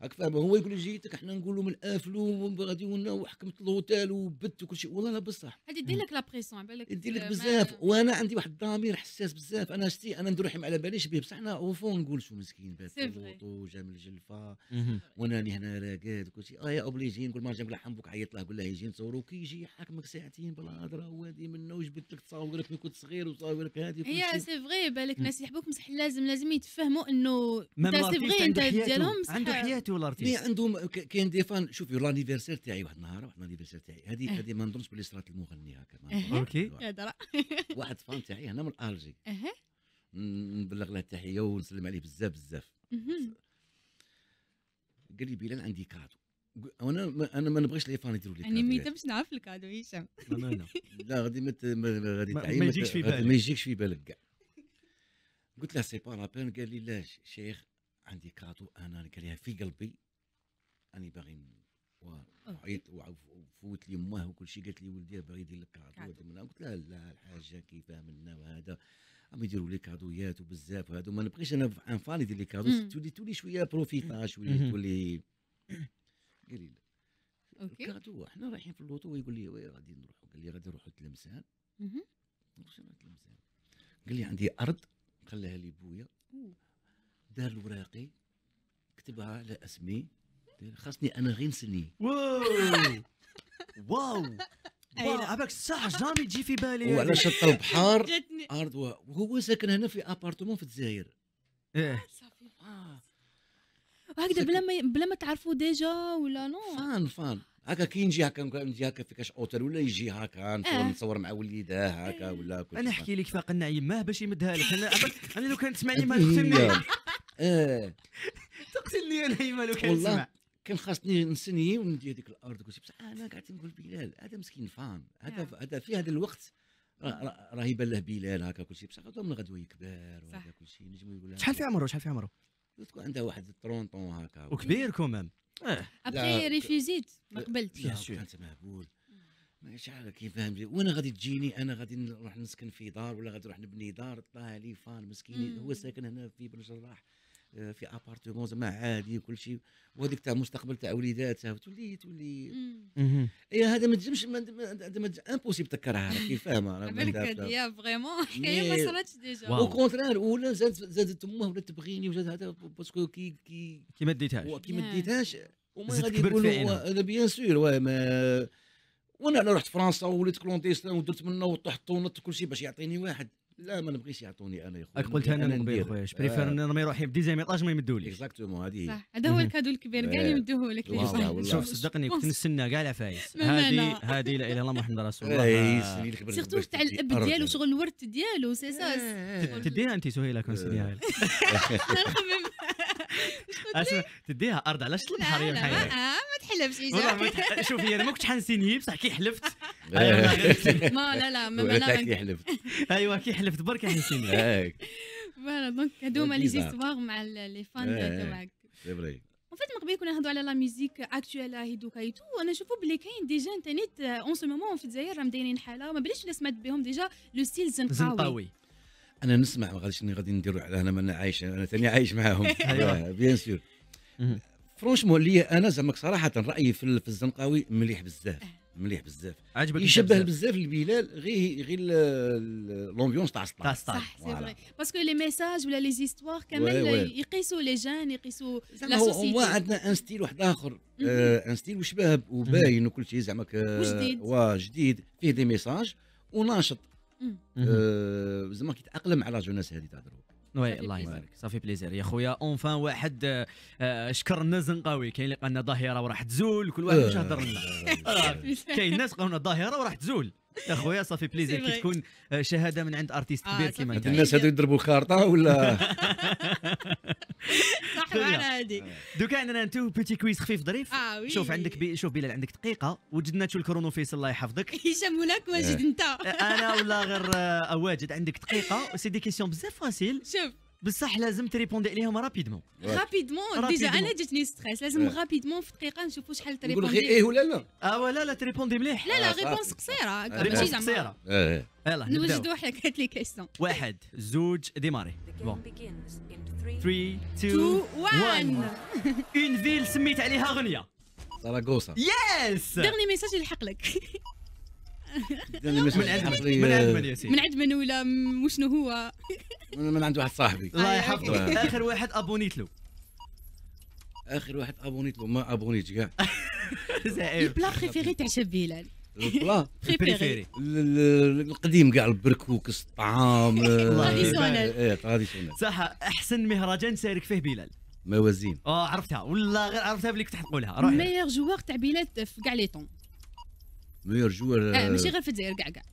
راك فاهم هو يقول جيتك حنا نقولوا من الافلو غادي وحكمت الهوتيل وبت وكل شيء والله لا بصح هذه دير لك لا بريسيون بالك دير لك بزاف وانا عندي واحد الضمير حساس بزاف انا شتي انا ندير روحي ما على باليش به بصح انا اوفون نقول شو مسكين بات جا من الجلفه وانا راني هنا راقد وكل شيء اه يا اوبليجي نقول ما جاب لحم بوك عيط له قول له يجي نصورو كي يجي يحاكمك ساعتين بلا هضره وادي منه وجبت لك تصاورك ملي كنت صغير وصاورك هذه هي سي
فغي بالك ناس يحبوك بصح لازم لازم يتفهموا انه سي فغي انت ديالهم عنده نعم. حياته
الارتيست إيه، مي عندهم كاين دي فان شوفي لانيفرسير تاعي واحد النهار واحد لانيفرسير تاعي هذه إيه. هذه ما نظنش باللي صرات المغني هكا إيه. اوكي واحد فان تاعي هنا من الجي نبلغ له التحيه ونسلم عليه بزاف بزاف قال لي بلال عندي كادو انا ما انا ما نبغيش لي فان يديروا لي كادو يعني ما
باش نعرف الكادو هشام
لا غادي غادي ما يجيكش في بالك ما يجيكش في بالك كاع قلت له سي با لابان قال لي لا شيخ عندي كادو انا نقريها في قلبي اني باغي وعيط وفوت لي ماه وكل شيء قالت لي ولدي باغي يدير لك كادو قلت لها لا الحاجه كيفاه منا وهذا عم يديروا لي كادويات وبزاف وهذا ما نبقيش انا ان فان يدير لي كادو تولي تولي شويه بروفيتا شويه تولي قال لي كادو احنا رايحين في اللوطو ويقول لي وي غادي نروحوا قال لي غادي نروحوا لتلمسان تلمسان قال لي عندي ارض خلاها لي بويا دار الوراقي كتبها على اسمي خاصني انا غير نسني واو واو أيوة. عباك الساعة جامي تجي في بالي وعلى شط البحر ارض وهو ساكن هنا في ابارتمون في الجزائر ايه آه،
صافي آه. هكذا بلا ما بلا ما تعرفوا ديجا ولا نو فان
فان هكا كي نجي هكا نجي هكا في كاش اوتيل ولا يجي هكا آه. نصور, مع وليده هكا إيه. ولا انا نحكي
لك فاق النعيم ماه باش يمدها لك انا
انا لو كان تسمعني ما نختم
تقتلني انا ايمن لو
كان خاصني نسني وندير هذيك الارض قلت بصح انا قعدت نقول بلال هذا مسكين فان هذا نعم. هذا في هذا الوقت راه نعم. يبان له بلال هكا شيء بصح من غدوه يكبر وهذا شيء نجم يقول شحال في عمره شحال في عمره تكون عنده واحد 30 طون هكا وكبير كومام اه ابخي ريفيزيت ما قبلتش كانت مهبول شحال كيف فاهم وانا غادي تجيني انا غادي نروح نسكن في دار ولا غادي نروح نبني دار طالي فان مسكين هو ساكن هنا في بن جراح في ابارتمون زعما عادي وكل شيء وهذيك تاع المستقبل تاع وليداتها تولي تولي اي هذا ما تجمش ما امبوسيبل تكرهها راكي فاهمه بالك يا
فريمون حكايه ما إيه. صراتش ديجا او كونترير
زادت امه ولا تبغيني وزاد هذا باسكو كي كي كي ما ديتهاش كي ما ديتهاش وما غادي يقولوا هذا بيان سور واه ما وانا انا رحت فرنسا وليت كلونتيستان ودرت منه وطحت ونط كل شيء باش يعطيني واحد لا ما نبغيش يعطوني انا يا خويا قلت انا من خويا اش بريفير نرمي روحي
في ديزيام ايطاج ما يمدوليش اكزاكتومون هذه صح هذا هو
الكادو الكبير كاع اللي يمدوه لك شوف صدقني كنت
نستنى كاع العفايس هذه هذه لا اله الا الله محمد رسول الله إيه، سيرتو تاع الاب ديالو
شغل الورث ديالو سي إيه، سا إيه.
تديها انت سهيله كون سيديها تديها ارض علاش تطلب حريه آه، ما تحلفش والله شوفي انا ما كنتش حنسيني بصح كي حلفت أيوة. ما لا لا ما انا أيوة، كي حلفت ايوا كي حلفت برك حنسيني
فوالا دونك هذوما لي زيستوار مع لي فان تاعك إيه، إيه، سي فري En fait, مقبل كنا نهضروا على لا ميوزيك اكتويل هيدوكا اي تو انا نشوفوا بلي كاين ديجا انترنت اون سو مومون في الجزائر راهم دايرين حاله ما بليش اللي سمعت بهم ديجا لو ستيل زنقاوي
انا نسمع ما غاديش غادي نديروا على انا ماني انا عايش انا ثاني عايش معاهم بيان أيوة. آه، سور فرونشمون ليا انا زعما صراحه رايي في, في الزنقاوي مليح بزاف مليح بزاف عجبك يشبه بزاف البلال غير غير لومبيونس تاع 16 صح سي فري
باسكو لي ميساج ولا لي زيستوار كامل يقيسوا لي جان يقيسوا لا سوسيتي هو عندنا
ان ستيل واحد اخر ان ستيل وشبه وباين وكل شيء زعما وجديد وجديد فيه دي ميساج وناشط mhm. Mhm. Euh, زعما كيتاقلم على جوناس هذه تاع دروك
وي الله يبارك صافي بليزير يا خويا اونفان واحد آه، شكر الناس زنقاوي كاين اللي قالنا ظاهره وراح تزول كل واحد آه. واش هضر لنا كاين ناس قالوا ظاهره وراح تزول اخويا صافي بليزير كي تكون آه، شهاده من عند ارتيست آه، كبير كيما انت الناس هادو يضربوا
خارطه ولا صح
معنا هادي
دوكا عندنا انتو بيتي كويز خفيف ظريف آه، شوف عندك شوف بلال عندك دقيقه وجدنا تشو الكرونو فيس الله يحفظك
هشام هناك واجد انت انا
ولا غير واجد عندك دقيقه سي دي كيسيون بزاف فاسيل شوف بصح لازم تريبوندي عليهم رابيدمون
رابيدمون ديجا انا جاتني ستريس لازم رابيدمون في دقيقه نشوفوا شحال تريبوندي غير إيه،, ايه ولا
لا اه ولا لا تريبوندي مليح
لا لا آه، ريبونس قصيره آه.
زعما قصيره آه، يلا نوجدوا
حكات لي كيسيون
واحد زوج ديماري بون 3 2 1 اون فيل سميت عليها غنيه
ساراغوسا يس ديرني
ميساج يلحق لك
من عند من عند آه، من من
عند من ولا وشنو هو
من عند واحد صاحبي الله أيوة. يحفظه اخر واحد ابونيت له اخر واحد ابونيت له ما ابونيتش كاع البلا بريفيري
تاع بلال البلا بريفيري
القديم كاع البركوكس الطعام آه، تراديسيونيل إيه،
صح احسن مهرجان سارك فيه بلال موازين اه عرفتها والله غير عرفتها بلي
كنت حتقولها ميور
جوار تاع بلال في كاع لي طون
ميور جوار آه ماشي
غير في الجزائر كاع كاع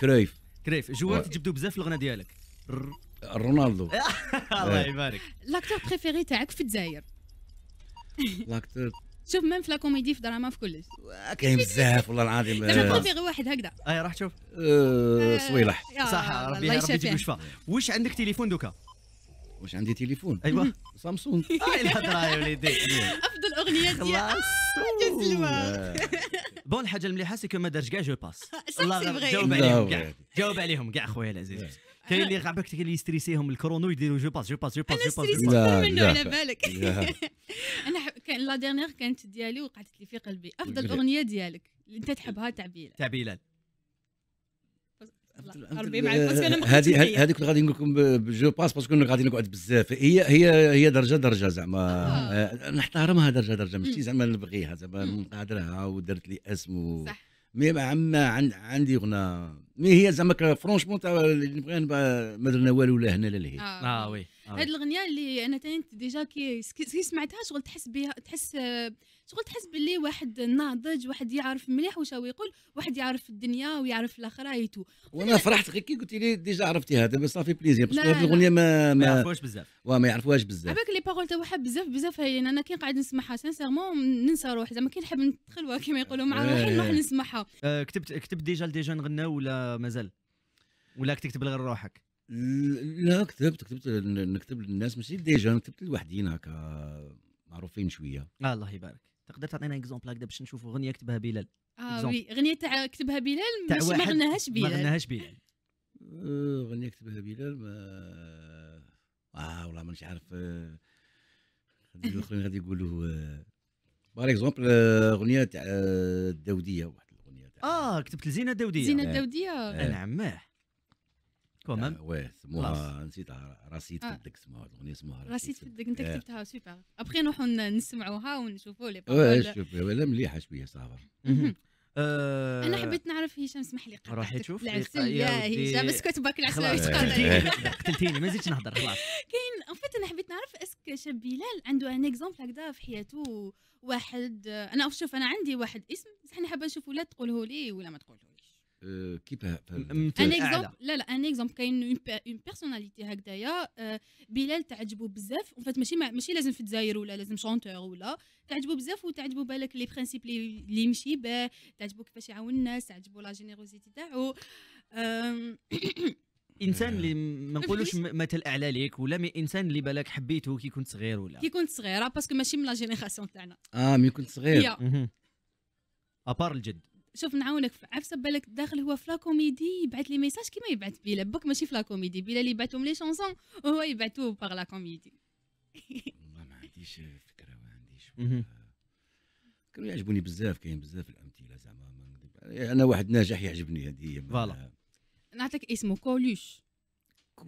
كريف
كريف جوار
تجبدوا بزاف في الغنى ديالك
رونالدو الله يبارك
لاكتور بريفيري تاعك في الجزائر لاكتور شوف ميم في لاكوميدي في دراما في كلش آه، كاين بزاف والله
العظيم انا بريفيري آه. واحد هكذا اي آه، راح تشوف صويلح
صح ربي ربي يجيب الشفاء
واش عندك تليفون دوكا واش عندي تليفون ايوا سامسونج هاي آه، الهضره يا وليدي افضل
اغنيه ديال آه،
بون الحاجه المليحه سي كو ما دارش كاع جو باس
الله جاوب عليهم كاع
جاوب عليهم كاع خويا العزيز كاين اللي غابك كاين اللي يستريسيهم الكرونو يديروا جو باس جو باس جو باس جو باس لا لا على بالك
انا كان لا ديرنيغ كانت ديالي وقعت لي في قلبي افضل اغنيه ديالك اللي انت تحبها تاع
بلال هذه هذه كنت غادي
نقول لكم جو باس باسكو كنا غادي نقعد بزاف هي هي هي درجه درجه زعما آه. آه، نحترمها درجه درجه ماشي زعما نبغيها زعما نقادرها ودرت لي اسم و... صح مي عما عندي غنى مي هي زعما فرونشمون نبغي ما درنا والو لا هنا لا لهي آه. اه, وي هذه الاغنيه
الغنيه اللي انا تاني ديجا كي, كي سمعتها شغل تحس بها تحس شغل تحس باللي واحد ناضج واحد يعرف مليح واش هو يقول واحد يعرف الدنيا ويعرف ايتو
وانا فرحت غير كي قلت لي ديجا عرفتي هذا بس صافي بليزير باسكو هذه الاغنيه ما ما يعرفوهاش بزاف وما يعرفوهاش بزاف
عباك لي باغول حاب بزاف بزاف هايلين انا كي قاعد نسمعها سانسيرمون ننسى روحي زعما كي نحب نتخلوها كيما يقولوا مع روحي إيه. نروح نسمعها
أه، كتبت كتبت ديجا لديجا نغنى ولا مازال ولا تكتب غير روحك
لا كتبت كتبت نكتب للناس ماشي ديجا كتبت لوحدين هكا معروفين شويه آه، الله يبارك تقدر تعطينا اكزومبل هكذا باش نشوفوا اغنيه كتبها بلال اه وي
اغنيه تاع كتبها بلال ما غناهاش بلال ما غناهاش بلال
آه، اغنيه كتبها بلال ما اه والله مانيش عارف آه، الاخرين غادي يقولوا باغ آه، اكزومبل اغنيه تاع الداوديه واحد الاغنيه تاع
اه كتبت لزينه الداوديه زينه الداوديه نعم كومام
واه سموها نسيتها رصيد في الدق سموها الاغنيه اسمها رصيد في الدق انت كتبتها
آه. سوبر ابخي نروحوا نسمعوها ونشوفوا لي واه شوف
ولا آه، مليحه شويه صافا آه، انا حبيت
نعرف هشام اسمح لي قاطعتك روحي تشوف العسل يا هشام اسكت باك العسل
قتلتيني ما زدتش نهضر خلاص
كاين اون فيت انا حبيت نعرف اسك شاب بلال عنده ان اكزومبل هكذا في حياته واحد انا شوف انا عندي واحد اسم بصح انا حابه نشوف ولا تقوله لي ولا ما تقوله لي
كيف ان اكزومبل
لا لا ان اكزومبل كاين اون بيرسوناليتي هكذايا بلال تعجبو بزاف فات ماشي ماشي لازم في الجزائر ولا لازم شونتور ولا تعجبو بزاف وتعجبو بالك لي برينسيپ اللي يمشي به تعجبو كيفاش يعاون الناس تعجبو لا جينيروزيتي تاعو
انسان اللي ما نقولوش مثل اعلى ليك ولا مي انسان اللي بالك حبيته كي كنت صغير ولا كي
كنت صغيره باسكو ماشي من لا جينيراسيون تاعنا
اه مي كنت صغير ابار الجد
شوف نعاونك عفسه بالك داخل هو في لا كوميدي يبعث لي ميساج كيما يبعث بيلا بك ماشي في لا كوميدي بيلا اللي يبعثهم لي شونسون هو يبعثو باغ لا كوميدي
والله ما عنديش فكره ما عنديش كانوا يعجبوني بزاف كاين بزاف الامثله زعما انا واحد ناجح يعجبني هذه هي فوالا
نعطيك اسمه كولوش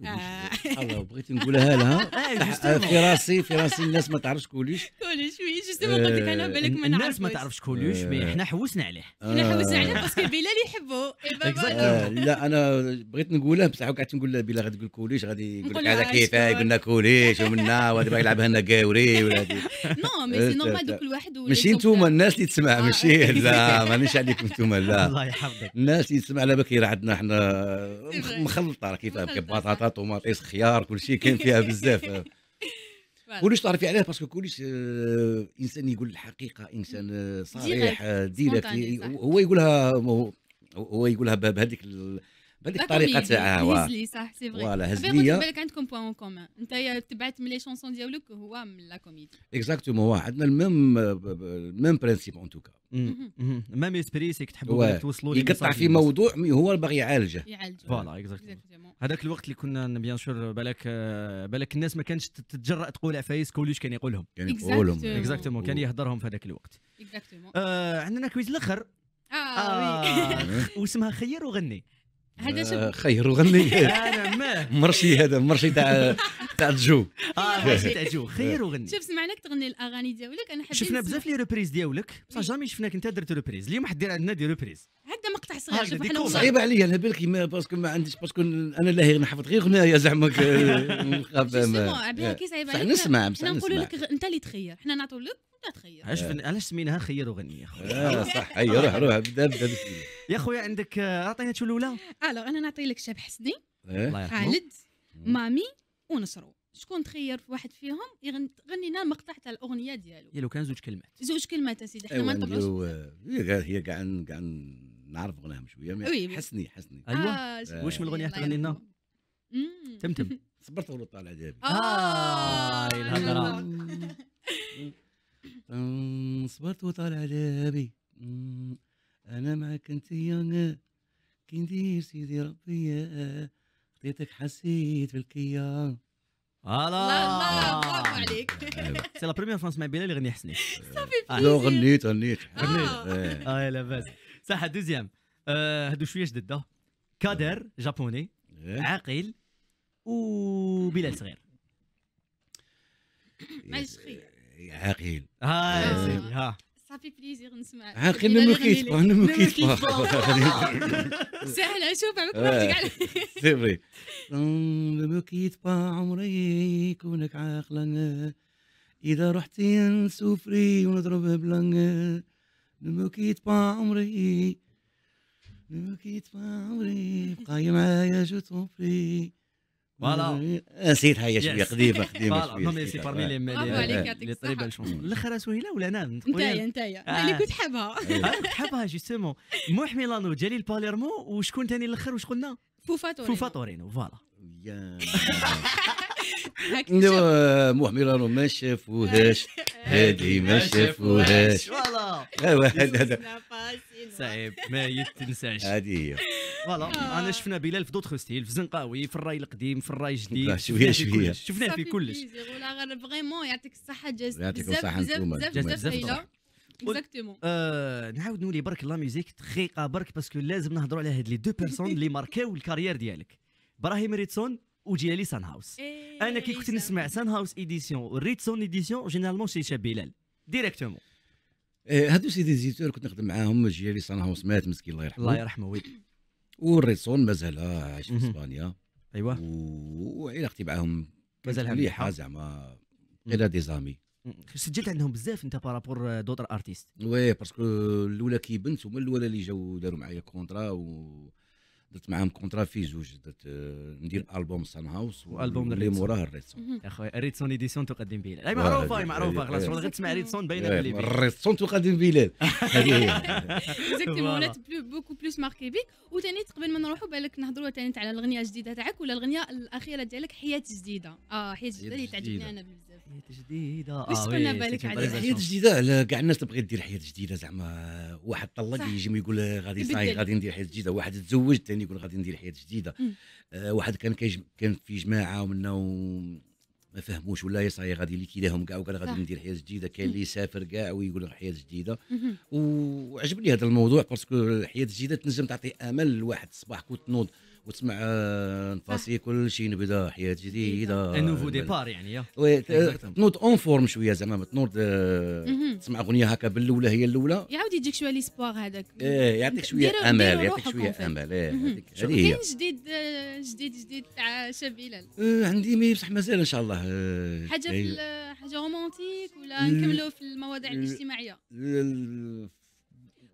آه. الله
بغيت نقولها لها آه، آه، في راسي في راسي الناس ما تعرفش كوليش كوليش وي جوستومون قلت لك انا بالك ما نعرفش الناس ما تعرفش كوليش مي حنا حوسنا عليه حنا حوسنا عليه باسكو
بلال يحبو إيه،
لا انا بغيت نقولها بصح قعدت نقول لها بلال غادي تقول كوليش غادي يقول لك هذا كيفاه قلنا كوليش ومنا وهذا باغي يلعبها لنا كاوري ولا نو آه، إيه، نورمال دوك الواحد ماشي نتوما الناس اللي تسمع آه. ماشي لا مانيش عليكم نتوما لا الله يحفظك الناس اللي تسمع على بالك راه عندنا حنا مخلطه راه كيف بطاطا طوماطيس خيار كل شيء كاين فيها بزاف كلش تعرفي عليه باسكو كلش آه، انسان يقول الحقيقه انسان صريح ديريكت هو يقولها هو يقولها بهذيك بالك الطريقه تاعها هزلي صح سي فري فوالا هزليه بالك
عندكم بوان اون كومان انت تبعت من لي شونسون ديالك هو من لا كوميدي
اكزاكتومون واه عندنا الميم الميم برانسيب اون توكا
ميم اسبري سيك تحبوا
توصلوا يقطع في موضوع هو باغي يعالجه يعالجه فوالا
اكزاكتومون هذاك الوقت اللي كنا بيان سور بالك بالك الناس ما كانش تتجرأ تقول عفايس كوليش كان يقولهم كان يقولهم اكزاكتومون كان يهضرهم في هذاك الوقت اكزاكتومون آه، عندنا كويز الاخر اه وي
آه،
واسمها خير وغني هذا آه، خير وغني
مرشي هذا مرشي تاع تاع الجو اه مرشي تاع الجو خير وغني
شوف سمعناك تغني الاغاني ديالك انا حبيت شفنا بزاف
لي ريبريز ديالك بصح إيه. جامي شفناك انت درت ريبريز اليوم حدير عندنا دي ريبريز هكا
مقطع صغير شوف احنا صعيب
عليا انا بالك باسكو ما عنديش باسكو انا لاهي نحفظ غير غنايه زعما نخاف ما كي صعيب عليك نسمع نقول لك
انت اللي تخير احنا نعطوا لك لا
تخير علاش علاش سميناها خير وغني يا خويا آه، صح هيا روح روح يا خويا عندك آه، اعطينا شو الاولى
الو انا نعطي لك شاب حسني
إيه. خالد
مامي ونصرو شكون تخير في واحد فيهم يغني لنا مقطع تاع الاغنيه ديالو يا
لو كان زوج كلمات
زوج كلمات اسيدي حنا ما نطلعوش
هي كاع هي كاع نعرف غناهم شويه يعني. حسني حسني ايوا آه، إيه. واش من الاغنيه تغني لنا؟ تمتم صبرت غلط على عذابي اه, آه، الهضره صبرت وطالع عذابي انا معاك انت يا كي ندير سيدي ربي خطيتك حسيت بالكيان فوالا برافو عليك سي أيوة. لا بروميير فرانس مع بلال اللي
غني حسني صافي لو غنيت غنيت غنيت اه, آه، لاباس صح دوزيام هادو آه، شويه جدد آه. كادر آه. جابوني إيه. عاقل وبلال صغير
ماشي
عاقل ها ها
صافي بليزير نسمع عاقل نمو كيف نمو عمرك ما
سي فري عمري كونك عاقلا اذا رحتي نسوفري ونضرب بلان لما بكيت با عمري لما بكيت با عمري معايا جو تومبري فوالا نسيت هاي
شويه قديمه قديمه فوالا نو نعم، سي بارمي لي مالي لي طريبه الشونسون
الاخر سهيله ولا انا نتايا نتايا انا كنت حابها كنت حابها جوستومون محمي لانو جليل باليرمو وشكون ثاني الاخر واش قلنا
فوفا تورينو فوفا
تورينو فوالا
محمرة ما شافوهاش هادي ما شافوهاش فوالا هذا
صعيب ما يتنساش هذه هي فوالا آه. انا شفنا بلال في دوتخ ستيل في زنقاوي في الراي القديم في الراي الجديد
شفناه في كلش شفناه
في كلش
فريمون يعطيك الصحه جاز بزاف بزاف بزاف بزاف اكزاكتومون
آه نعاود نولي برك لا ميوزيك دقيقه برك باسكو لازم نهضروا على هاد لي دو بيرسون اللي ماركاو الكارير ديالك ابراهيم ريتسون وجينا لي سان هاوس إيه انا كي كنت نسمع سان هاوس ايديسيون وريت سون ايديسيون جينيرالمون شي شاب بلال ديريكتومون
إيه، هادو سي ديزيتور كنت نخدم معاهم لي سان هاوس مات مسكين الله يرحمه الله يرحمه وي وريتسون مازال عايش في اسبانيا ايوا وعلاقتي معاهم مازال مليحه زعما الى دي زامي سجلت عندهم بزاف
انت بارابور دوتر ارتيست
وي باسكو الاولى كي بنت هما الاولى اللي جاو داروا معايا كونترا و درت معاهم كونترا في زوج درت آه، ندير البوم سان هاوس والبوم اللي موراه الريتسون
يا خويا الريتسون اديسيون تقدم بلال هي معروفه هي معروفه خلاص غير تسمع
ريتسون باينه بلي الريتسون
تقدم بلال هذه هي اكزاكتومون ولا
بوكو بلوس ماركي بيك وثاني قبل ما نروحوا بالك نهضروا ثاني على الاغنيه الجديده تاعك ولا الاغنيه الاخيره ديالك حياه جديده اه حياه جديده اللي تعجبني انا بزاف حياه
جديده آه
واش كنا بالك على حياه
جديده على كاع الناس تبغي دير حياه جديده زعما واحد طلق يجي يقول غادي صاي غادي ندير حياه جديده واحد تزوج ثاني يقول غادي ندير حياه جديده آه، واحد كان كان في جماعه ومنا ما فهموش ولا صاي غادي اللي كيداهم كاع وقال غادي ندير حياه جديده كاين اللي يسافر كاع ويقول حياه جديده وعجبني هذا الموضوع باسكو الحياه الجديده تنجم تعطي امل لواحد الصباح كنت تنوض وتسمع آه، نفاسي كل شيء نبدا حياه جديده ان إيه، إيه، نوفو ديبار يعني وي تنوض اون فورم شويه زعما تنوض آه، تسمع اغنيه هكا بالاولى هي الاولى
يعاود يجيك شويه لي سبوار هذاك ايه يعطيك شويه امل يعطيك شويه امل ايه هذه هي جديد آه، جديد جديد تاع شابيلال
عندي مي بصح مازال ان شاء الله حاجه في إيه.
حاجه رومانتيك ولا نكملوا في المواضيع الاجتماعيه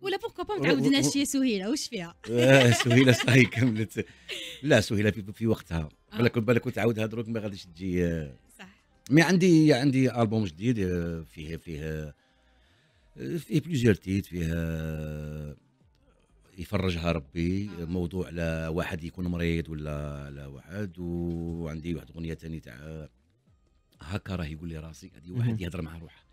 ولا بوركو با ما تعاودناش هي سهيله واش فيها؟
آه، سهيله صحيح كملت لا سهيله في, في وقتها آه. بالك بالك كنت عاودها دروك ما غاديش تجي آه. صح مي عندي عندي البوم جديد فيه فيه فيه بليزيور تيت فيه يفرجها ربي موضوع على واحد يكون مريض ولا على واحد وعندي واحد اغنيه ثانيه تاع هكا راه يقول لي راسي هذه واحد يهضر مع روحه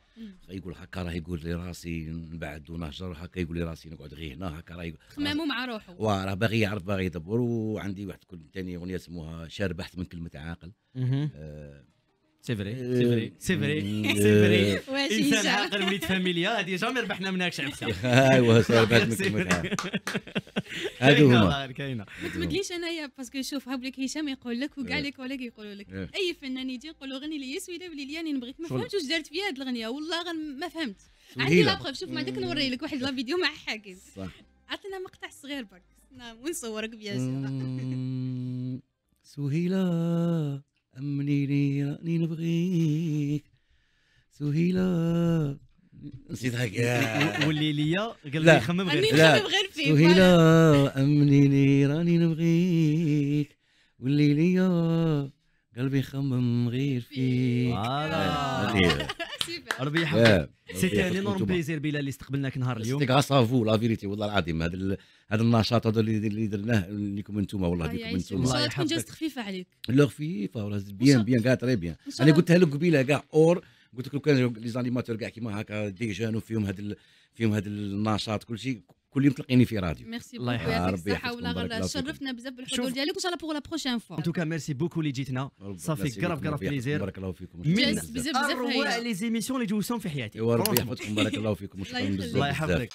يقول هكا راه يقول لي راسي نبعد ونهجر هكا يقول لي راسي نقعد غير هنا هكا راه
خمامو مع روحو
وراه باغي يعرف باغي يدبر وعندي واحد كنت ثاني اغنيه اسمها شاربحت من كلمه عاقل آه
سي فري سي فري سي فري
سي
فري انسان
عاقل فاميليا هذه جامي ربحنا منها شعب ايوا صاحبات هادو هما كاينه ما تمدليش
انايا باسكو شوف هابلك هشام يقول لك وكاع لي كوليك يقولوا لك اي فنان يجي يقول له غني لي يسوي ولا بلي انا نبغيك ما فهمتش واش دارت فيها هاد الاغنيه والله ما فهمت عندي لابخوف شوف ما داك نوري لك واحد لا فيديو مع حاكم صح عطينا مقطع صغير برك ونصورك
بيان سهيله أمنيني راني نبغيك سهيلة نسيت هكا واللي ليا قال لي خمم غير لا غير فيك سهيلة أمنيني راني نبغيك واللي ليا قلبي يخمم غير فيك آه. آه. فوالا ربي يحفظك سيتي ان انورم بليزير بلا اللي استقبلناك نهار اليوم سيتي غاس فو لا فيريتي والله العظيم هذا هذا النشاط هذا اللي درناه لكم انتم والله آه، لكم يعني انتم الله تكون جات خفيفه عليك لا خفيفه والله بيان بيان كاع تري بيان انا قلتها لك قبيله كاع اور قلت لك لو كان لي زانيماتور كاع كيما هكا دي جان وفيهم هذا فيهم هذا النشاط كل شيء كل يوم تلقيني في راديو ميرسي الله يحفظك الصحه
شرفنا بزاف بالحضور ديالك وان شاء الله بوغ لا بروشين فوا ان
توكا ميرسي بوكو اللي جيتنا
صافي كرف كرف بليزير بارك الله فيكم من بزاف بزاف اروع لي زيميسيون اللي جوزتهم في حياتي ربي يحفظكم بارك الله فيكم وشكرا بزاف الله يحفظك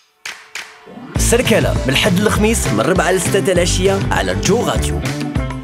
سركلة من الحد الخميس من 4 ل 6 العشية على جو راديو